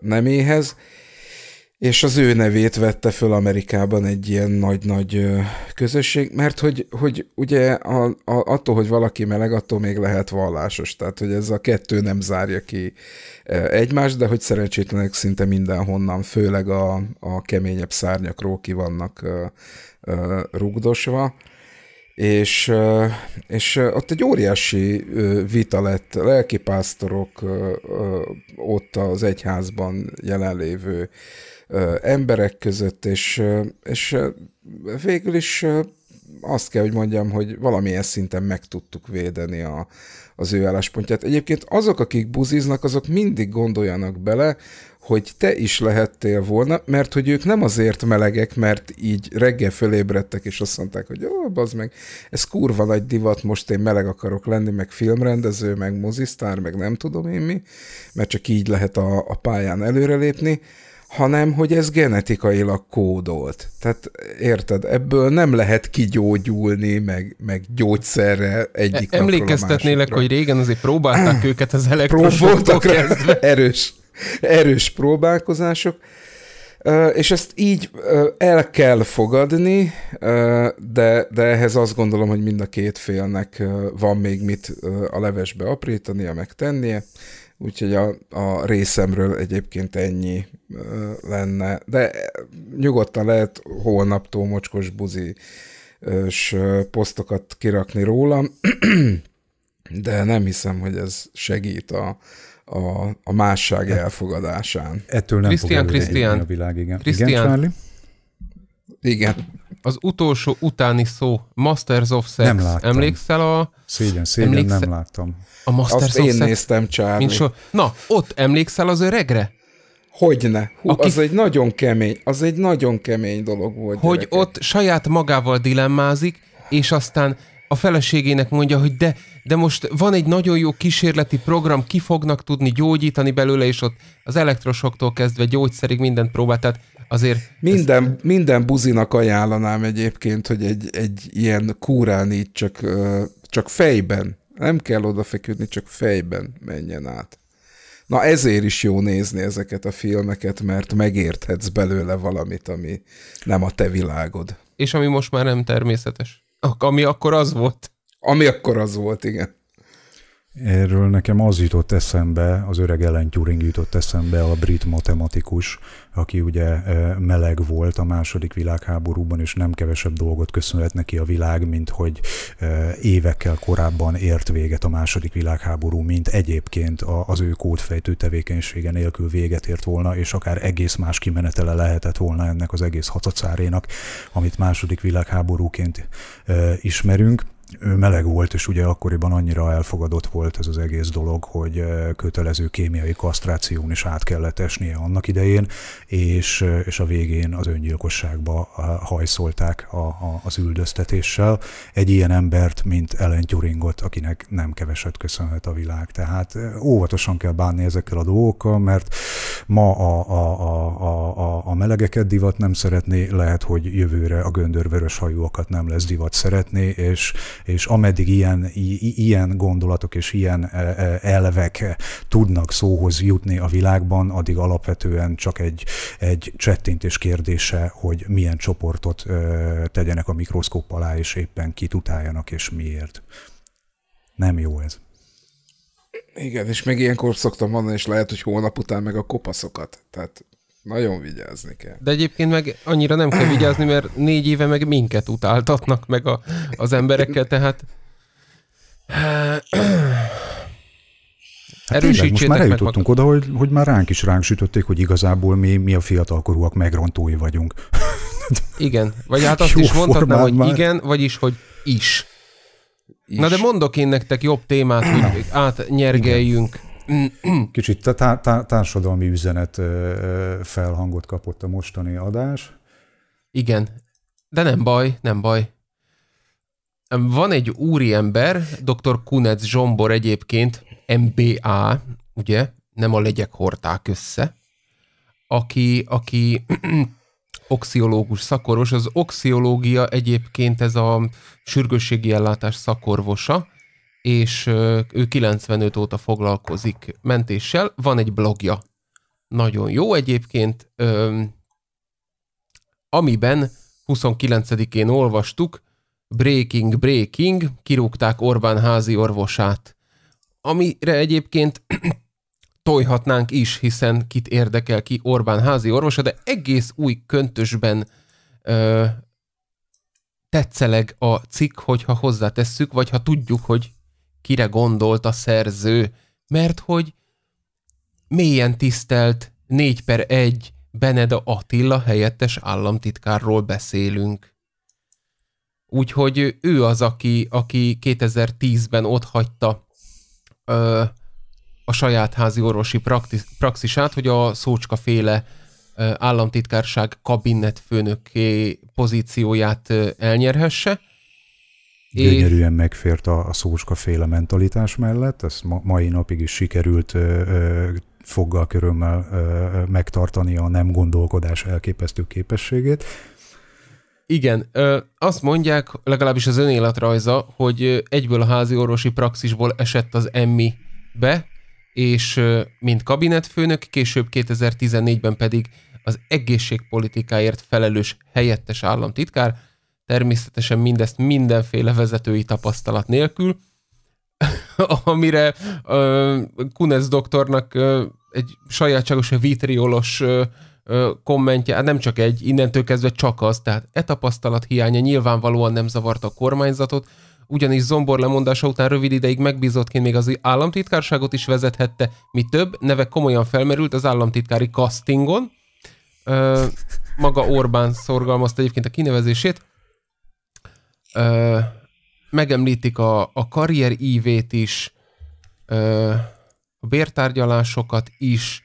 neméhez, és az ő nevét vette föl Amerikában egy ilyen nagy-nagy közösség, mert hogy, hogy ugye a, a, attól, hogy valaki meleg, attól még lehet vallásos, tehát hogy ez a kettő nem zárja ki egymást, de hogy szerencsétlenek szinte mindenhonnan, főleg a, a keményebb szárnyakról ki vannak rugdosva. És, és ott egy óriási vita lett lelkipásztorok ott az egyházban jelenlévő emberek között, és, és végül is azt kell, hogy mondjam, hogy valamilyen szinten meg tudtuk védeni a, az ő álláspontját. Egyébként azok, akik buziznak, azok mindig gondoljanak bele, hogy te is lehettél volna, mert hogy ők nem azért melegek, mert így reggel fölébredtek, és azt mondták, hogy ó, bazd meg, ez kurva nagy divat, most én meleg akarok lenni, meg filmrendező, meg mozisztár, meg nem tudom én mi, mert csak így lehet a, a pályán előrelépni, hanem hogy ez genetikailag kódolt. Tehát érted, ebből nem lehet kigyógyulni, meg, meg gyógyszerre egyik Emlékeztetnélek, hogy régen azért próbálták őket az elektrosokból kezdve. Erős erős próbálkozások, és ezt így el kell fogadni, de, de ehhez azt gondolom, hogy mind a két félnek van még mit a levesbe aprítania, megtennie, úgyhogy a, a részemről egyébként ennyi lenne, de nyugodtan lehet holnaptól mocskos buzi és posztokat kirakni rólam, de nem hiszem, hogy ez segít a, a, a másság e, elfogadásán. Ettől nem Christian, fog Christian, a világ, igen. Christian. Igen, Igen. Az utolsó utáni szó, Masters of Sex. Nem láttam. Emlékszel a... Szégyen, szégyen, emlékszel... nem láttam. A Masters Azt of én Sex? néztem, Charlie. So... Na, ott emlékszel az öregre? Hogyne. Hú, Aki... az egy nagyon kemény, az egy nagyon kemény dolog volt. Hogy gyerekek. ott saját magával dilemmázik, és aztán a feleségének mondja, hogy de, de most van egy nagyon jó kísérleti program, ki fognak tudni gyógyítani belőle, és ott az elektrosoktól kezdve gyógyszerig mindent próbál, tehát azért... Minden, ez... minden buzinak ajánlanám egyébként, hogy egy, egy ilyen kúrán így csak, csak fejben, nem kell odafeküdni, csak fejben menjen át. Na ezért is jó nézni ezeket a filmeket, mert megérthetsz belőle valamit, ami nem a te világod. És ami most már nem természetes. Ami akkor az volt. Ami akkor az volt, igen. Erről nekem az jutott eszembe, az öreg Ellen Turing jutott eszembe, a brit matematikus, aki ugye e, meleg volt a második világháborúban, és nem kevesebb dolgot köszönhet neki a világ, mint hogy e, évekkel korábban ért véget a második világháború, mint egyébként az ő kódfejtő tevékenysége nélkül véget ért volna, és akár egész más kimenetele lehetett volna ennek az egész hatacárénak, amit második világháborúként e, ismerünk ő meleg volt, és ugye akkoriban annyira elfogadott volt ez az egész dolog, hogy kötelező kémiai kasztráción is át kellett esnie annak idején, és, és a végén az öngyilkosságba hajszolták a, a, az üldöztetéssel. Egy ilyen embert, mint Ellen Turingot, akinek nem keveset köszönhet a világ. Tehát óvatosan kell bánni ezekkel a dolgokkal, mert ma a, a, a, a, a melegeket divat nem szeretné, lehet, hogy jövőre a göndörvörös hajúakat nem lesz divat szeretné, és és ameddig ilyen, ilyen gondolatok és ilyen e, e, elvek tudnak szóhoz jutni a világban, addig alapvetően csak egy, egy csettintés kérdése, hogy milyen csoportot tegyenek a mikroszkóp alá, és éppen kit utáljanak, és miért. Nem jó ez. Igen, és még ilyenkor szoktam mondani, és lehet, hogy hónap után meg a kopaszokat. Tehát nagyon vigyázni kell. De egyébként meg annyira nem kell vigyázni, mert négy éve meg minket utáltatnak meg a, az emberekkel, tehát Hát Erősítsétek most már eljutottunk meg... oda, hogy, hogy már ránk is ránk sütötték, hogy igazából mi, mi a fiatalkorúak megrontói vagyunk. igen, vagy hát azt Jó is mondhatnám, hogy már... igen, vagyis, hogy is. is. Na de mondok én nektek jobb témát, hogy átnyergeljünk. Igen. Kicsit tá- tá- társadalmi üzenet felhangot kapott a mostani adás. Igen, de nem baj, nem baj. Van egy úriember, dr. Kunec Zsombor egyébként, MBA, ugye, nem a legyek horták össze, aki, aki oxiológus szakoros. Az oxiológia egyébként ez a sürgősségi ellátás szakorvosa, és ő 95 óta foglalkozik mentéssel, van egy blogja. Nagyon jó egyébként, amiben 29-én olvastuk, Breaking Breaking, kirúgták Orbán házi orvosát, amire egyébként tojhatnánk is, hiszen kit érdekel ki Orbán házi orvosa, de egész új köntösben ö, tetszeleg a cikk, hogyha hozzátesszük, vagy ha tudjuk, hogy kire gondolt a szerző, mert hogy mélyen tisztelt 4 per 1 Beneda Attila helyettes államtitkárról beszélünk. Úgyhogy ő az, aki, aki 2010-ben hagyta ö, a saját házi orvosi praxisát, hogy a Szócska féle államtitkárság kabinetfőnöké pozícióját elnyerhesse, gyönyörűen megfért a, a szóska féle mentalitás mellett, ezt ma, mai napig is sikerült ö, ö, foggal körömmel ö, megtartani a nem gondolkodás elképesztő képességét. Igen, ö, azt mondják, legalábbis az önéletrajza, hogy egyből a házi orvosi praxisból esett az emmi be, és ö, mint kabinetfőnök, később 2014-ben pedig az egészségpolitikáért felelős helyettes államtitkár, Természetesen mindezt mindenféle vezetői tapasztalat nélkül, amire ö, Kunesz doktornak ö, egy sajátságos, vitriolos ö, kommentje, hát nem csak egy, innentől kezdve csak az, tehát e tapasztalat hiánya nyilvánvalóan nem zavarta a kormányzatot, ugyanis Zombor lemondása után rövid ideig megbízottként még az államtitkárságot is vezethette, mi több, neve komolyan felmerült az államtitkári castingon, ö, maga Orbán szorgalmazta egyébként a kinevezését, Ö, megemlítik a, a karrier ívét is, ö, a bértárgyalásokat is.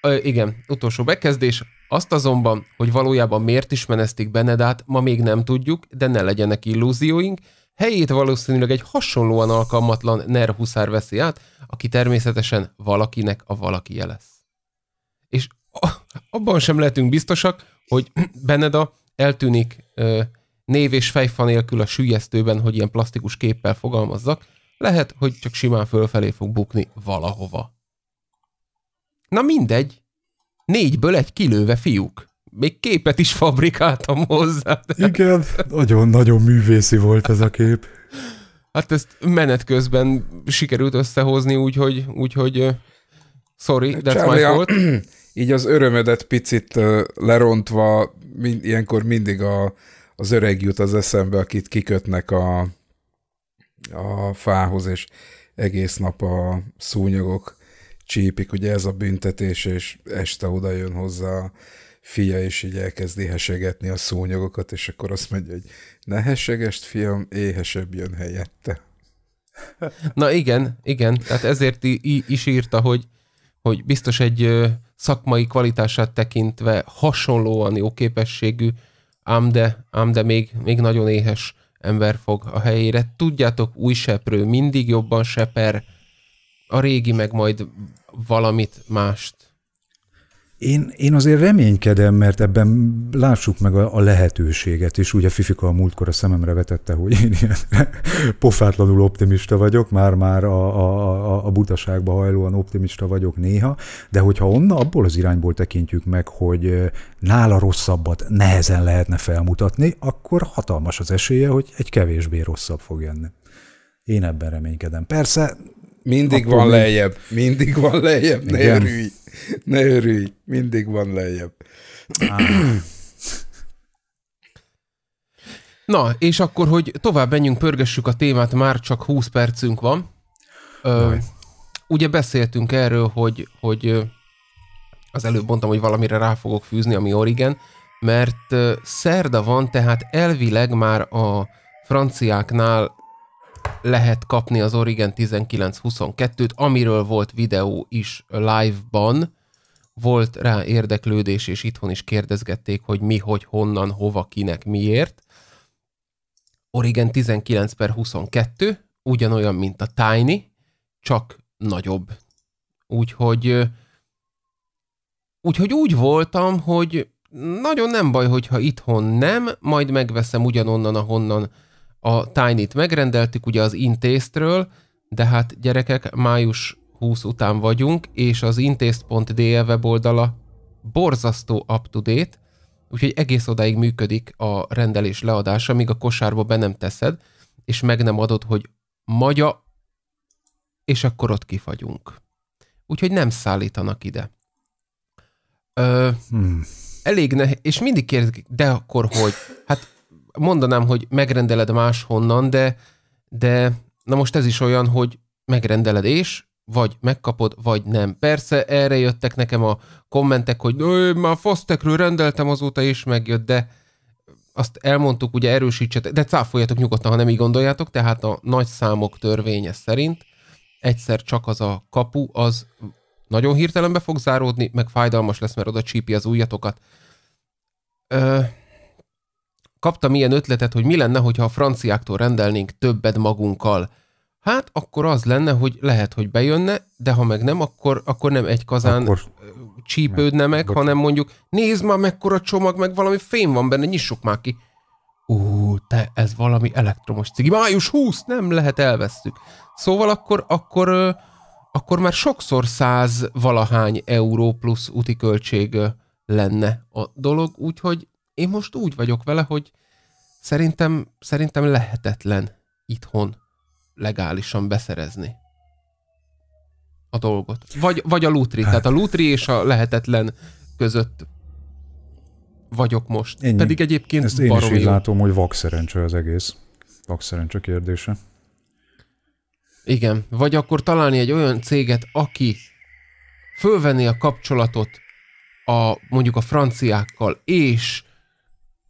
Ö, igen, utolsó bekezdés. Azt azonban, hogy valójában miért is menesztik Benedát, ma még nem tudjuk, de ne legyenek illúzióink. Helyét valószínűleg egy hasonlóan alkalmatlan nerhuszár veszi át, aki természetesen valakinek a valaki lesz. És abban sem lehetünk biztosak, hogy Beneda eltűnik név és fejfa nélkül a sülyeztőben, hogy ilyen plastikus képpel fogalmazzak, lehet, hogy csak simán fölfelé fog bukni valahova. Na mindegy, négyből egy kilőve fiúk. Még képet is fabrikáltam hozzá. De... Igen, nagyon-nagyon művészi volt ez a kép. Hát ezt menet közben sikerült összehozni, úgyhogy, úgyhogy sorry, that's Charlie, my fault. Így az örömedet picit lerontva mind, ilyenkor mindig a, az öreg jut az eszembe, akit kikötnek a, a fához, és egész nap a szúnyogok csípik, ugye ez a büntetés, és este oda jön hozzá a fia, és így elkezdi hesegetni a szúnyogokat, és akkor azt mondja, hogy ne hesegest, fiam, éhesebb jön helyette. Na igen, igen, tehát ezért is írta, hogy, hogy biztos egy szakmai kvalitását tekintve hasonlóan jó képességű, ám de, ám de még, még nagyon éhes ember fog a helyére. Tudjátok, új seprő mindig jobban seper, a régi meg majd valamit mást. Én, én azért reménykedem, mert ebben lássuk meg a, a lehetőséget is. Ugye Fifika a múltkor a szememre vetette, hogy én ilyen pofátlanul optimista vagyok, már-már a, a, a butaságba hajlóan optimista vagyok néha, de hogyha onna abból az irányból tekintjük meg, hogy nála rosszabbat nehezen lehetne felmutatni, akkor hatalmas az esélye, hogy egy kevésbé rosszabb fog jönni. Én ebben reménykedem. Persze mindig van mind... lejjebb, mindig van lejjebb, ne Igen. örülj, ne örülj, mindig van lejjebb. Ah. Na, és akkor, hogy tovább menjünk, pörgessük a témát, már csak 20 percünk van. Ö, ugye beszéltünk erről, hogy, hogy az előbb mondtam, hogy valamire rá fogok fűzni, ami Origen, mert szerda van, tehát elvileg már a franciáknál lehet kapni az Origen 1922-t, amiről volt videó is live-ban, volt rá érdeklődés, és itthon is kérdezgették, hogy mi, hogy, honnan, hova, kinek, miért. Origen 19 per 22, ugyanolyan, mint a Tiny, csak nagyobb. Úgyhogy, úgyhogy úgy voltam, hogy nagyon nem baj, hogyha itthon nem, majd megveszem ugyanonnan, ahonnan a Tiny-t megrendeltük ugye az intéztről, de hát gyerekek, május 20 után vagyunk, és az intézt.de weboldala borzasztó up-to-date, úgyhogy egész odáig működik a rendelés leadása, míg a kosárba be nem teszed, és meg nem adod, hogy magya, és akkor ott kifagyunk. Úgyhogy nem szállítanak ide. Ö, hmm. Elég nehéz, és mindig kérdezik, de akkor hogy? Hát mondanám, hogy megrendeled máshonnan, de, de na most ez is olyan, hogy megrendeled és vagy megkapod, vagy nem. Persze erre jöttek nekem a kommentek, hogy már fosztekről rendeltem azóta, és megjött, de azt elmondtuk, ugye erősítsetek, de cáfoljatok nyugodtan, ha nem így gondoljátok, tehát a nagy számok törvénye szerint egyszer csak az a kapu, az nagyon hirtelen be fog záródni, meg fájdalmas lesz, mert oda csípi az újatokat. Ö, kaptam ilyen ötletet, hogy mi lenne, hogyha a franciáktól rendelnénk többet magunkkal. Hát akkor az lenne, hogy lehet, hogy bejönne, de ha meg nem, akkor, akkor nem egy kazán akkor... csípődne meg, Bocs. hanem mondjuk nézd már mekkora csomag, meg valami fém van benne, nyissuk már ki. Ú, te, ez valami elektromos cigi. Május 20, nem lehet, elvesztük. Szóval akkor, akkor, akkor már sokszor száz valahány euró plusz úti költség lenne a dolog, úgyhogy én most úgy vagyok vele, hogy szerintem, szerintem lehetetlen itthon legálisan beszerezni a dolgot. Vagy, vagy a lútri, tehát a lútri és a lehetetlen között vagyok most. Ennyi. Pedig egyébként Ezt én is így látom, hogy vakszerencse az egész. Vakszerencse kérdése. Igen, vagy akkor találni egy olyan céget, aki fölvenné a kapcsolatot a, mondjuk a franciákkal, és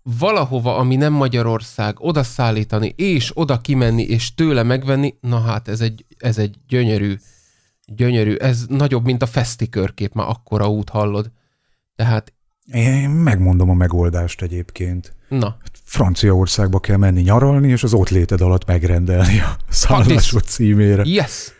valahova, ami nem Magyarország, oda szállítani, és oda kimenni, és tőle megvenni, na hát ez egy, ez egy gyönyörű, gyönyörű, ez nagyobb, mint a feszti körkép, már akkora út hallod. Tehát... Én megmondom a megoldást egyébként. Na. Franciaországba kell menni nyaralni, és az ott léted alatt megrendelni a szállásod címére. Yes!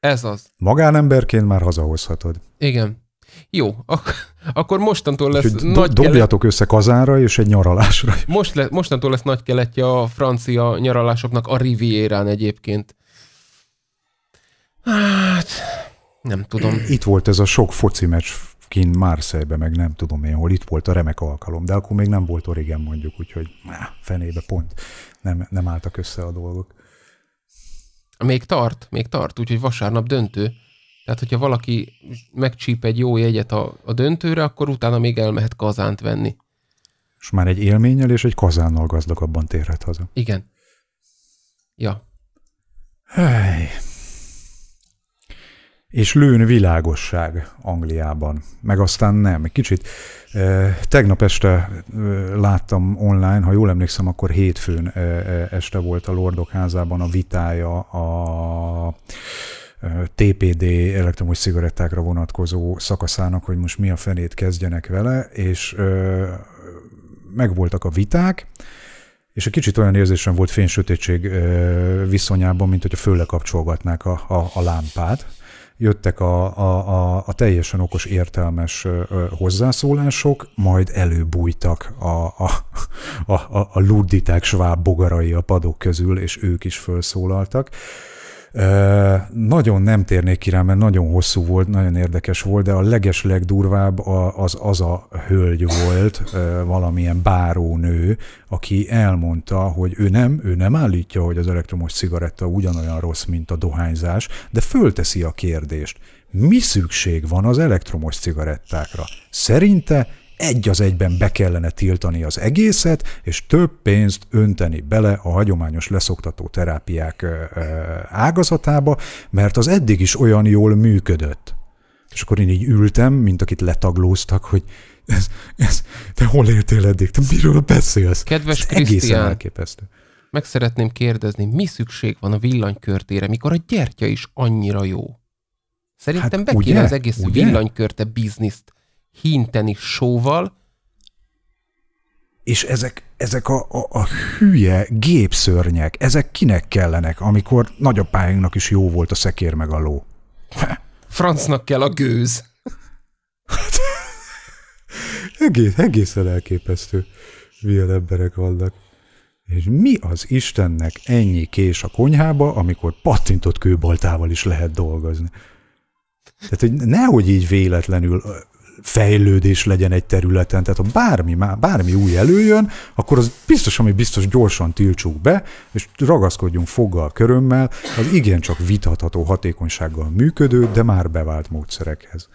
Ez az. Magánemberként már hazahozhatod. Igen. Jó, ak- akkor mostantól lesz Úgyhogy nagy Dobjátok kelet... össze kazánra és egy nyaralásra. Most le- mostantól lesz nagy keletje a francia nyaralásoknak a Rivierán egyébként. Hát, nem tudom. Itt volt ez a sok foci meccs kín Marseille-be, meg nem tudom én hol, itt volt a remek alkalom, de akkor még nem volt Origen mondjuk, úgyhogy fenébe pont nem, nem álltak össze a dolgok. Még tart, még tart, úgyhogy vasárnap döntő. Tehát, hogyha valaki megcsíp egy jó jegyet a, a döntőre, akkor utána még elmehet kazánt venni. És már egy élménnyel és egy kazánnal gazdagabban térhet haza. Igen. Ja. Hey. És lőn világosság Angliában, meg aztán nem. Kicsit tegnap este láttam online, ha jól emlékszem, akkor hétfőn este volt a Lordok házában a vitája a TPD elektromos cigarettákra vonatkozó szakaszának, hogy most mi a fenét kezdjenek vele, és megvoltak a viták, és egy kicsit olyan érzésem volt fénysötétség viszonyában, mint hogyha fölle kapcsolgatnák a, a, a lámpát. Jöttek a, a, a, a teljesen okos, értelmes hozzászólások, majd előbújtak a, a, a, a, a ludditák sváb bogarai a padok közül, és ők is felszólaltak. Nagyon nem térnék ki rá, mert nagyon hosszú volt, nagyon érdekes volt, de a legesleg durvább az az a hölgy volt, valamilyen bárónő, aki elmondta, hogy ő nem, ő nem állítja, hogy az elektromos cigaretta ugyanolyan rossz, mint a dohányzás, de fölteszi a kérdést, mi szükség van az elektromos cigarettákra? Szerinte egy az egyben be kellene tiltani az egészet, és több pénzt önteni bele a hagyományos leszoktató terápiák ágazatába, mert az eddig is olyan jól működött. És akkor én így ültem, mint akit letaglóztak, hogy ez, ez, te hol éltél eddig? Te miről beszélsz? Kedves Ez egészen elképesztő. Meg szeretném kérdezni, mi szükség van a villanykörtére, mikor a gyertya is annyira jó? Szerintem hát, be kéne az egész ugye? villanykörte bizniszt hinteni sóval. És ezek, ezek a, a, a hülye gépszörnyek, ezek kinek kellenek, amikor nagyapáinknak is jó volt a szekér meg a ló? Francnak kell a gőz. Egész, egészen elképesztő, milyen emberek vannak. És mi az Istennek ennyi kés a konyhába, amikor pattintott kőbaltával is lehet dolgozni? Tehát, hogy nehogy így véletlenül fejlődés legyen egy területen, tehát ha bármi, bármi új előjön, akkor az biztos, ami biztos gyorsan tiltsuk be, és ragaszkodjunk foggal, körömmel az igencsak vitatható hatékonysággal működő, de már bevált módszerekhez.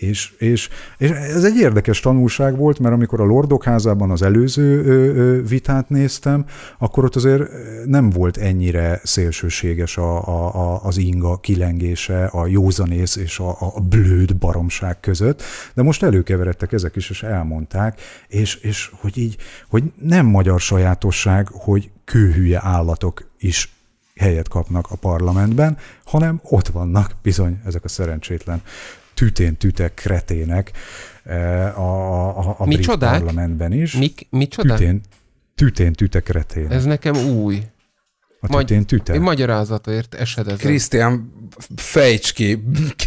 És, és, és ez egy érdekes tanulság volt, mert amikor a Lordok házában az előző ö, ö, vitát néztem, akkor ott azért nem volt ennyire szélsőséges a, a, a, az inga kilengése a józanész és a, a blőd baromság között, de most előkeveredtek ezek is, és elmondták, és, és hogy így, hogy nem magyar sajátosság, hogy kőhülye állatok is helyet kapnak a parlamentben, hanem ott vannak bizony ezek a szerencsétlen tütén tütek kretének eh, a, a, a mi brit csodák? parlamentben is. Mik, mi csodák? Tütén, tütén tütek kretének. Ez nekem új. A tütén tüte? Én magyarázatért esedezem. Krisztián, fejts ki,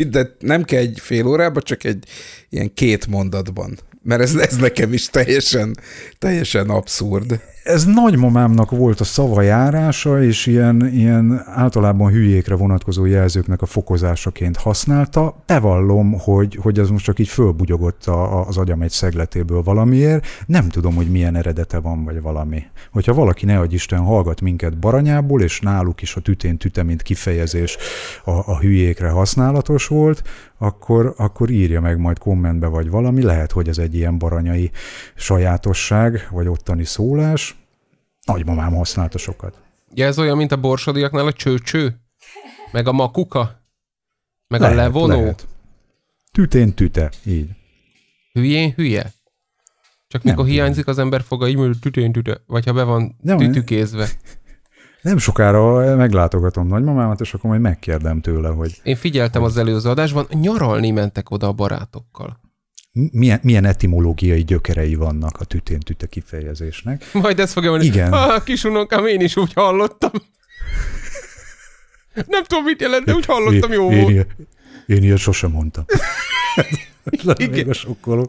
de nem kell egy fél órába, csak egy ilyen két mondatban. Mert ez, ez nekem is teljesen, teljesen abszurd ez nagymamámnak volt a szavajárása, és ilyen, ilyen általában hülyékre vonatkozó jelzőknek a fokozásaként használta. Bevallom, hogy, hogy ez most csak így fölbugyogott a, az agyam egy szegletéből valamiért. Nem tudom, hogy milyen eredete van, vagy valami. Hogyha valaki, ne adj Isten, hallgat minket baranyából, és náluk is a tütén tüte, mint kifejezés a, a hülyékre használatos volt, akkor, akkor írja meg majd kommentbe, vagy valami. Lehet, hogy ez egy ilyen baranyai sajátosság, vagy ottani szólás, Nagymamám használta sokat. Ja, ez olyan, mint a borsodiaknál a csőcső, meg a makuka, meg lehet, a levonó. Lehet. Tütén tüte, így. Hülyén hülye? Csak mikor nem hiányzik, az ember foga így, hogy tütén tüte, vagy ha be van nem, tütükézve. Nem sokára meglátogatom nagymamámat, és akkor majd megkérdem tőle, hogy... Én figyeltem hogy... az előző adásban, nyaralni mentek oda a barátokkal milyen, milyen etimológiai gyökerei vannak a tütén-tüte kifejezésnek. Majd ezt fogja mondani. Igen. Ah, kisunokám, én is úgy hallottam. Nem tudom, mit jelent, de úgy hallottam, jó én, volt. Én, én ilyet sosem mondtam. Igen.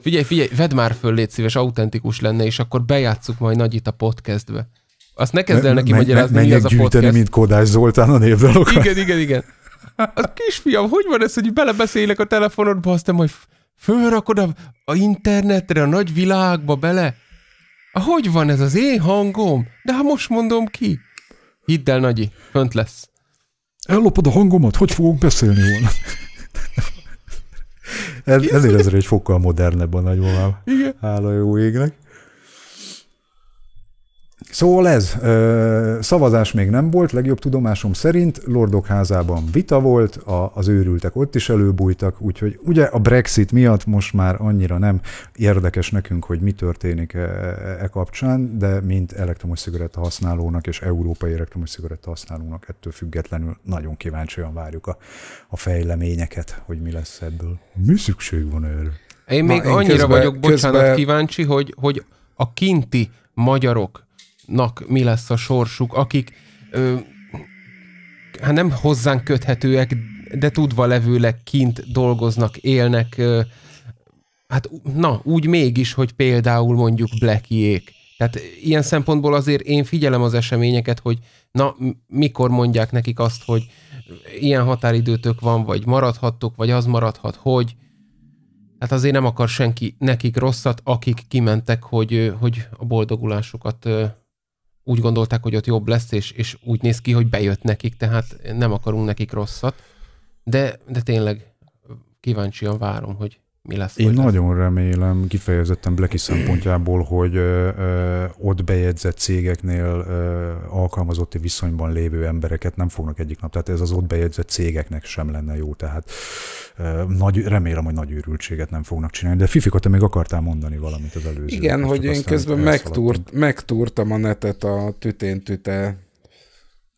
Figyelj, figyelj, vedd már föl, légy szíves, autentikus lenne, és akkor bejátszuk majd nagy itt a podcastbe. Azt ne kezd el neki me- magyarázni, me- mi az a gyűjteni, podcast. mint Kodás Zoltán a névdalokat. Igen, igen, igen. A kisfiam, hogy van ez, hogy belebeszélek a telefonodba, aztán majd Fölrakod a, a internetre, a nagy világba bele? A hogy van ez az én hangom? De ha hát most mondom ki. Hidd el, Nagyi, fönt lesz. Ellopod a hangomat? Hogy fogunk beszélni volna? ez, ezért ez egy fokkal modernebb a nagyvonal. Hála jó égnek. Szóval ez, ö, szavazás még nem volt, legjobb tudomásom szerint Lordok házában vita volt, a, az őrültek ott is előbújtak, úgyhogy ugye a Brexit miatt most már annyira nem érdekes nekünk, hogy mi történik e, e kapcsán, de mint elektromos szigaretta használónak és európai elektromos szigaretta használónak ettől függetlenül nagyon kíváncsian várjuk a, a fejleményeket, hogy mi lesz ebből. Mi szükség van erre? Én még Na, én annyira közben, vagyok, bocsánat, közben... kíváncsi, hogy, hogy a kinti magyarok nak mi lesz a sorsuk, akik ö, hát nem hozzánk köthetőek, de tudva levőleg kint dolgoznak, élnek, ö, hát na, úgy mégis, hogy például mondjuk Blackiék. Tehát ilyen szempontból azért én figyelem az eseményeket, hogy na, mikor mondják nekik azt, hogy ilyen határidőtök van, vagy maradhattok, vagy az maradhat, hogy. Hát azért nem akar senki nekik rosszat, akik kimentek, hogy, hogy a boldogulásukat úgy gondolták, hogy ott jobb lesz, és, és úgy néz ki, hogy bejött nekik, tehát nem akarunk nekik rosszat. De, de tényleg kíváncsian várom, hogy mi lesz. Én nagyon lesz. remélem, kifejezetten Blacky szempontjából, hogy ö, ö, ott bejegyzett cégeknél ö, alkalmazotti viszonyban lévő embereket nem fognak egyik nap. Tehát ez az ott bejegyzett cégeknek sem lenne jó. Tehát ö, nagy, remélem, hogy nagy őrültséget nem fognak csinálni. De Fifika, te még akartál mondani valamit az előző. Igen, most, hogy hát én közben megtúrt, megtúrtam a netet a tütén-tüte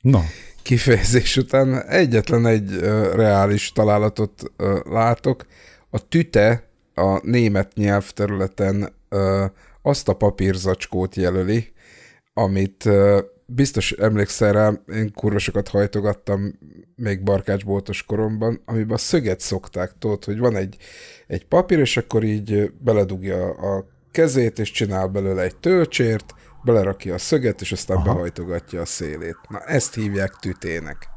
Na. kifejezés után. Egyetlen egy reális találatot látok a tüte a német nyelvterületen ö, azt a papírzacskót jelöli, amit ö, biztos emlékszel rá, én kurvasokat hajtogattam még barkácsboltos koromban, amiben a szöget szokták, tudod, hogy van egy, egy papír, és akkor így beledugja a kezét, és csinál belőle egy tölcsért, belerakja a szöget, és aztán Aha. behajtogatja a szélét. Na, ezt hívják tütének.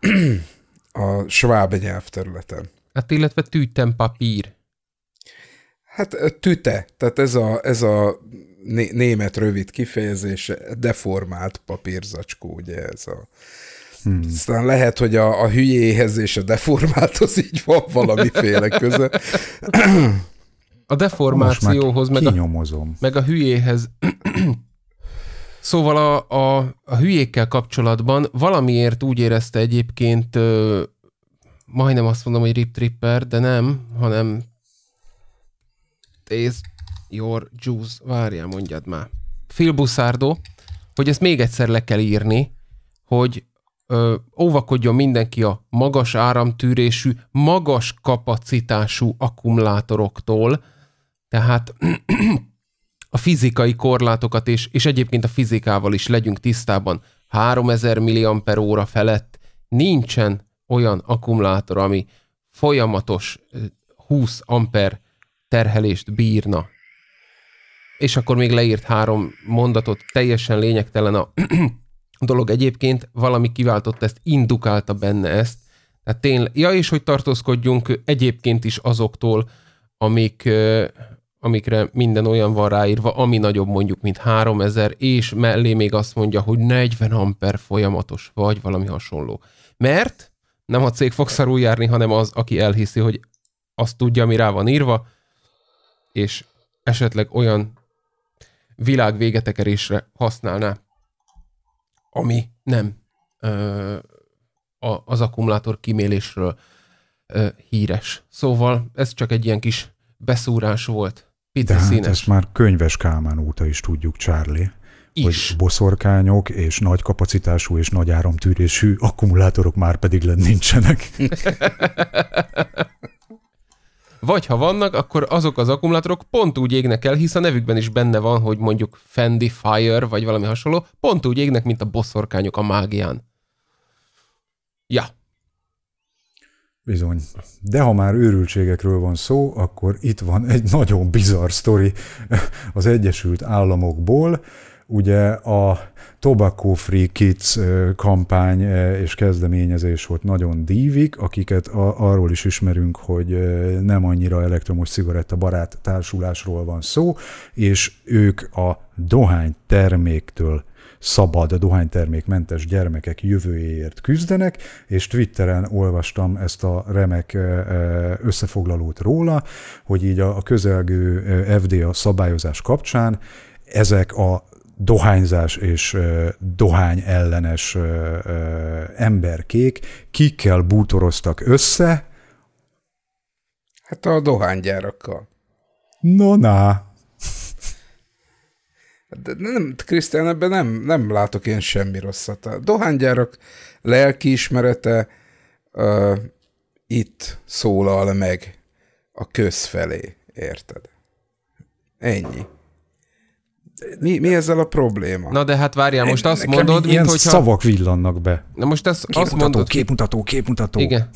a sváb nyelvterületen. Hát illetve tűten papír. Hát tüte, tehát ez a, ez a német rövid kifejezés, deformált papírzacskó, ugye ez a... Hmm. Aztán lehet, hogy a, a hülyéhez és a deformálthoz így van valamiféle köze. A deformációhoz, meg a, meg a hülyéhez. Szóval a, a, a hülyékkel kapcsolatban valamiért úgy érezte egyébként majdnem azt mondom, hogy Rip Tripper, de nem, hanem Taste Your Juice, várjál, mondjad már. Phil Buszárdo, hogy ezt még egyszer le kell írni, hogy ö, óvakodjon mindenki a magas áramtűrésű, magas kapacitású akkumulátoroktól, tehát a fizikai korlátokat és, és egyébként a fizikával is legyünk tisztában. 3000 mAh felett nincsen olyan akkumulátor, ami folyamatos 20 amper terhelést bírna, és akkor még leírt három mondatot, teljesen lényegtelen a dolog egyébként, valami kiváltott ezt, indukálta benne ezt, tehát tényleg, ja, és hogy tartózkodjunk egyébként is azoktól, amik, amikre minden olyan van ráírva, ami nagyobb mondjuk, mint 3000, és mellé még azt mondja, hogy 40 amper folyamatos, vagy valami hasonló. Mert nem a cég fog szarul járni, hanem az, aki elhiszi, hogy azt tudja, ami rá van írva, és esetleg olyan világvégetekerésre használná, ami nem ö, a, az akkumulátor kimélésről ö, híres. Szóval ez csak egy ilyen kis beszúrás volt. Pici De hát színes. ezt már könyves Kálmán óta is tudjuk, Charlie is. Hogy boszorkányok és nagy kapacitású és nagy áramtűrésű akkumulátorok már pedig len nincsenek. Vagy ha vannak, akkor azok az akkumulátorok pont úgy égnek el, hisz a nevükben is benne van, hogy mondjuk Fendi Fire, vagy valami hasonló, pont úgy égnek, mint a boszorkányok a mágián. Ja. Bizony. De ha már őrültségekről van szó, akkor itt van egy nagyon bizarr sztori az Egyesült Államokból, ugye a Tobacco Free Kids kampány és kezdeményezés volt nagyon dívik, akiket arról is ismerünk, hogy nem annyira elektromos cigaretta barát társulásról van szó, és ők a dohány terméktől szabad, dohánytermékmentes gyermekek jövőjéért küzdenek, és Twitteren olvastam ezt a remek összefoglalót róla, hogy így a közelgő FDA szabályozás kapcsán ezek a dohányzás és dohány ellenes emberkék kikkel bútoroztak össze? Hát a dohánygyárakkal. No, na. De nem, Krisztián, ebben nem, nem látok én semmi rosszat. A dohánygyárak lelkiismerete uh, itt szólal meg a közfelé, érted? Ennyi mi, mi ezzel a probléma? Na de hát várjál, most azt Nekem mondod, mint hogyha... szavak villannak be. Na most ezt, képmutató, azt mondod... Képmutató, képmutató, Igen.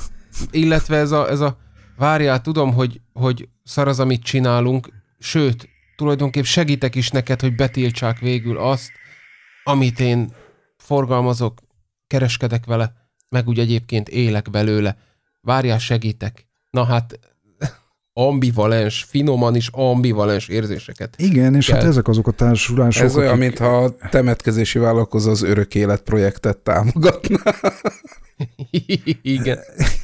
Illetve ez a, ez a várjál, tudom, hogy, hogy szar az, amit csinálunk, sőt, tulajdonképp segítek is neked, hogy betiltsák végül azt, amit én forgalmazok, kereskedek vele, meg úgy egyébként élek belőle. Várjál, segítek. Na hát ambivalens, finoman is ambivalens érzéseket. Igen, és hát kell. hát ezek azok a társulások. Ez olyan, akik... mintha a temetkezési vállalkozó az örök élet projektet támogatna. Igen.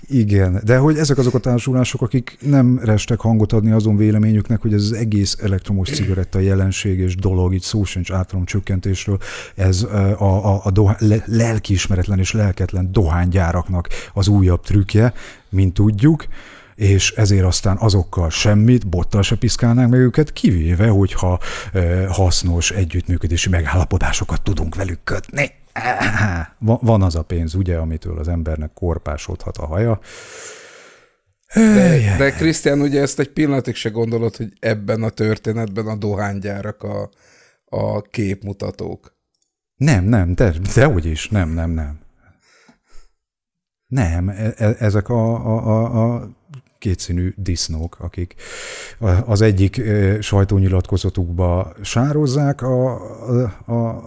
Igen, de hogy ezek azok a társulások, akik nem restek hangot adni azon véleményüknek, hogy ez az egész elektromos cigaretta jelenség és dolog, itt szó sincs áttalom csökkentésről, ez a, a, a doha, le, lelkiismeretlen és lelketlen dohánygyáraknak az újabb trükkje, mint tudjuk és ezért aztán azokkal semmit, bottal se piszkálnánk meg őket, kivéve, hogyha hasznos együttműködési megállapodásokat tudunk velük kötni. Van az a pénz, ugye, amitől az embernek korpásodhat a haja. De, de Krisztián, ugye ezt egy pillanatig se gondolod, hogy ebben a történetben a dohánygyárak a, a képmutatók. Nem, nem, de, de is, nem, nem, nem. Nem, e, e ezek a, a, a, a kétszínű disznók, akik az egyik sajtónyilatkozatukba sározzák a, a,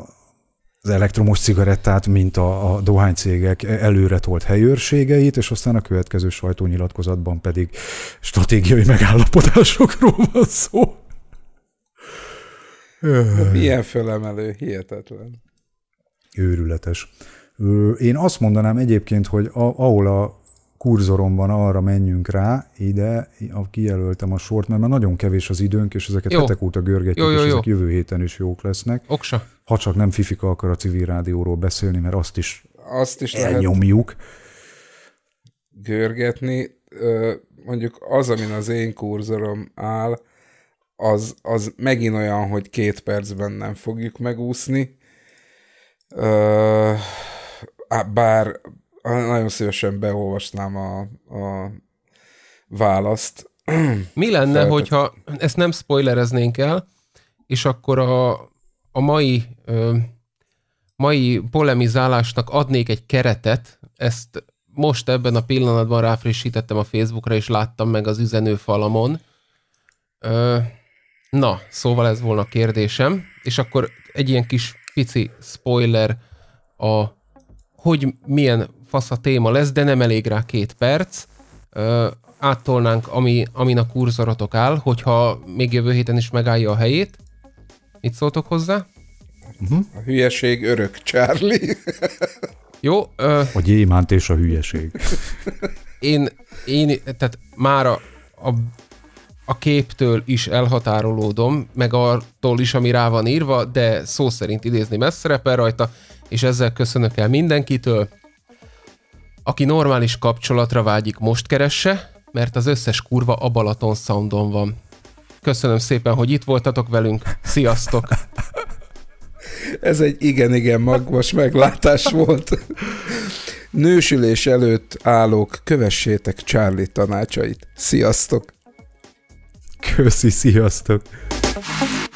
az elektromos cigarettát, mint a, a dohánycégek előre tolt helyőrségeit, és aztán a következő sajtónyilatkozatban pedig stratégiai megállapodásokról van szó. Hát milyen fölemelő, hihetetlen. Őrületes. Én azt mondanám egyébként, hogy a, ahol a kurzorom van, arra menjünk rá, ide kijelöltem a sort, mert már nagyon kevés az időnk, és ezeket jó. hetek óta görgetjük, jó, jó, és jó. ezek jövő héten is jók lesznek. Oksa. Ha csak nem Fifika akar a civil rádióról beszélni, mert azt is, azt is elnyomjuk. Görgetni, mondjuk az, amin az én kurzorom áll, az, az megint olyan, hogy két percben nem fogjuk megúszni. Bár nagyon szívesen beolvasnám a, a választ. Mi lenne, Feltet. hogyha ezt nem spoilereznénk el, és akkor a, a mai, ö, mai polemizálásnak adnék egy keretet, ezt most ebben a pillanatban ráfrissítettem a Facebookra, és láttam meg az üzenőfalamon. Ö, na, szóval ez volna a kérdésem, és akkor egy ilyen kis pici spoiler a hogy milyen fasz a téma lesz, de nem elég rá két perc. Ö, áttolnánk, ami, amin a kurzorotok áll, hogyha még jövő héten is megállja a helyét. Mit szóltok hozzá? Uh-huh. A hülyeség örök, Charlie. Jó. Ö, a gyémánt és a hülyeség. Én, én tehát már a, a, a képtől is elhatárolódom, meg attól is, ami rá van írva, de szó szerint idézni messzerepel rajta, és ezzel köszönök el mindenkitől. Aki normális kapcsolatra vágyik, most keresse, mert az összes kurva a Balaton Soundon van. Köszönöm szépen, hogy itt voltatok velünk. Sziasztok! Ez egy igen-igen magvas meglátás volt. Nősülés előtt állók, kövessétek Charlie tanácsait. Sziasztok! Köszi, sziasztok!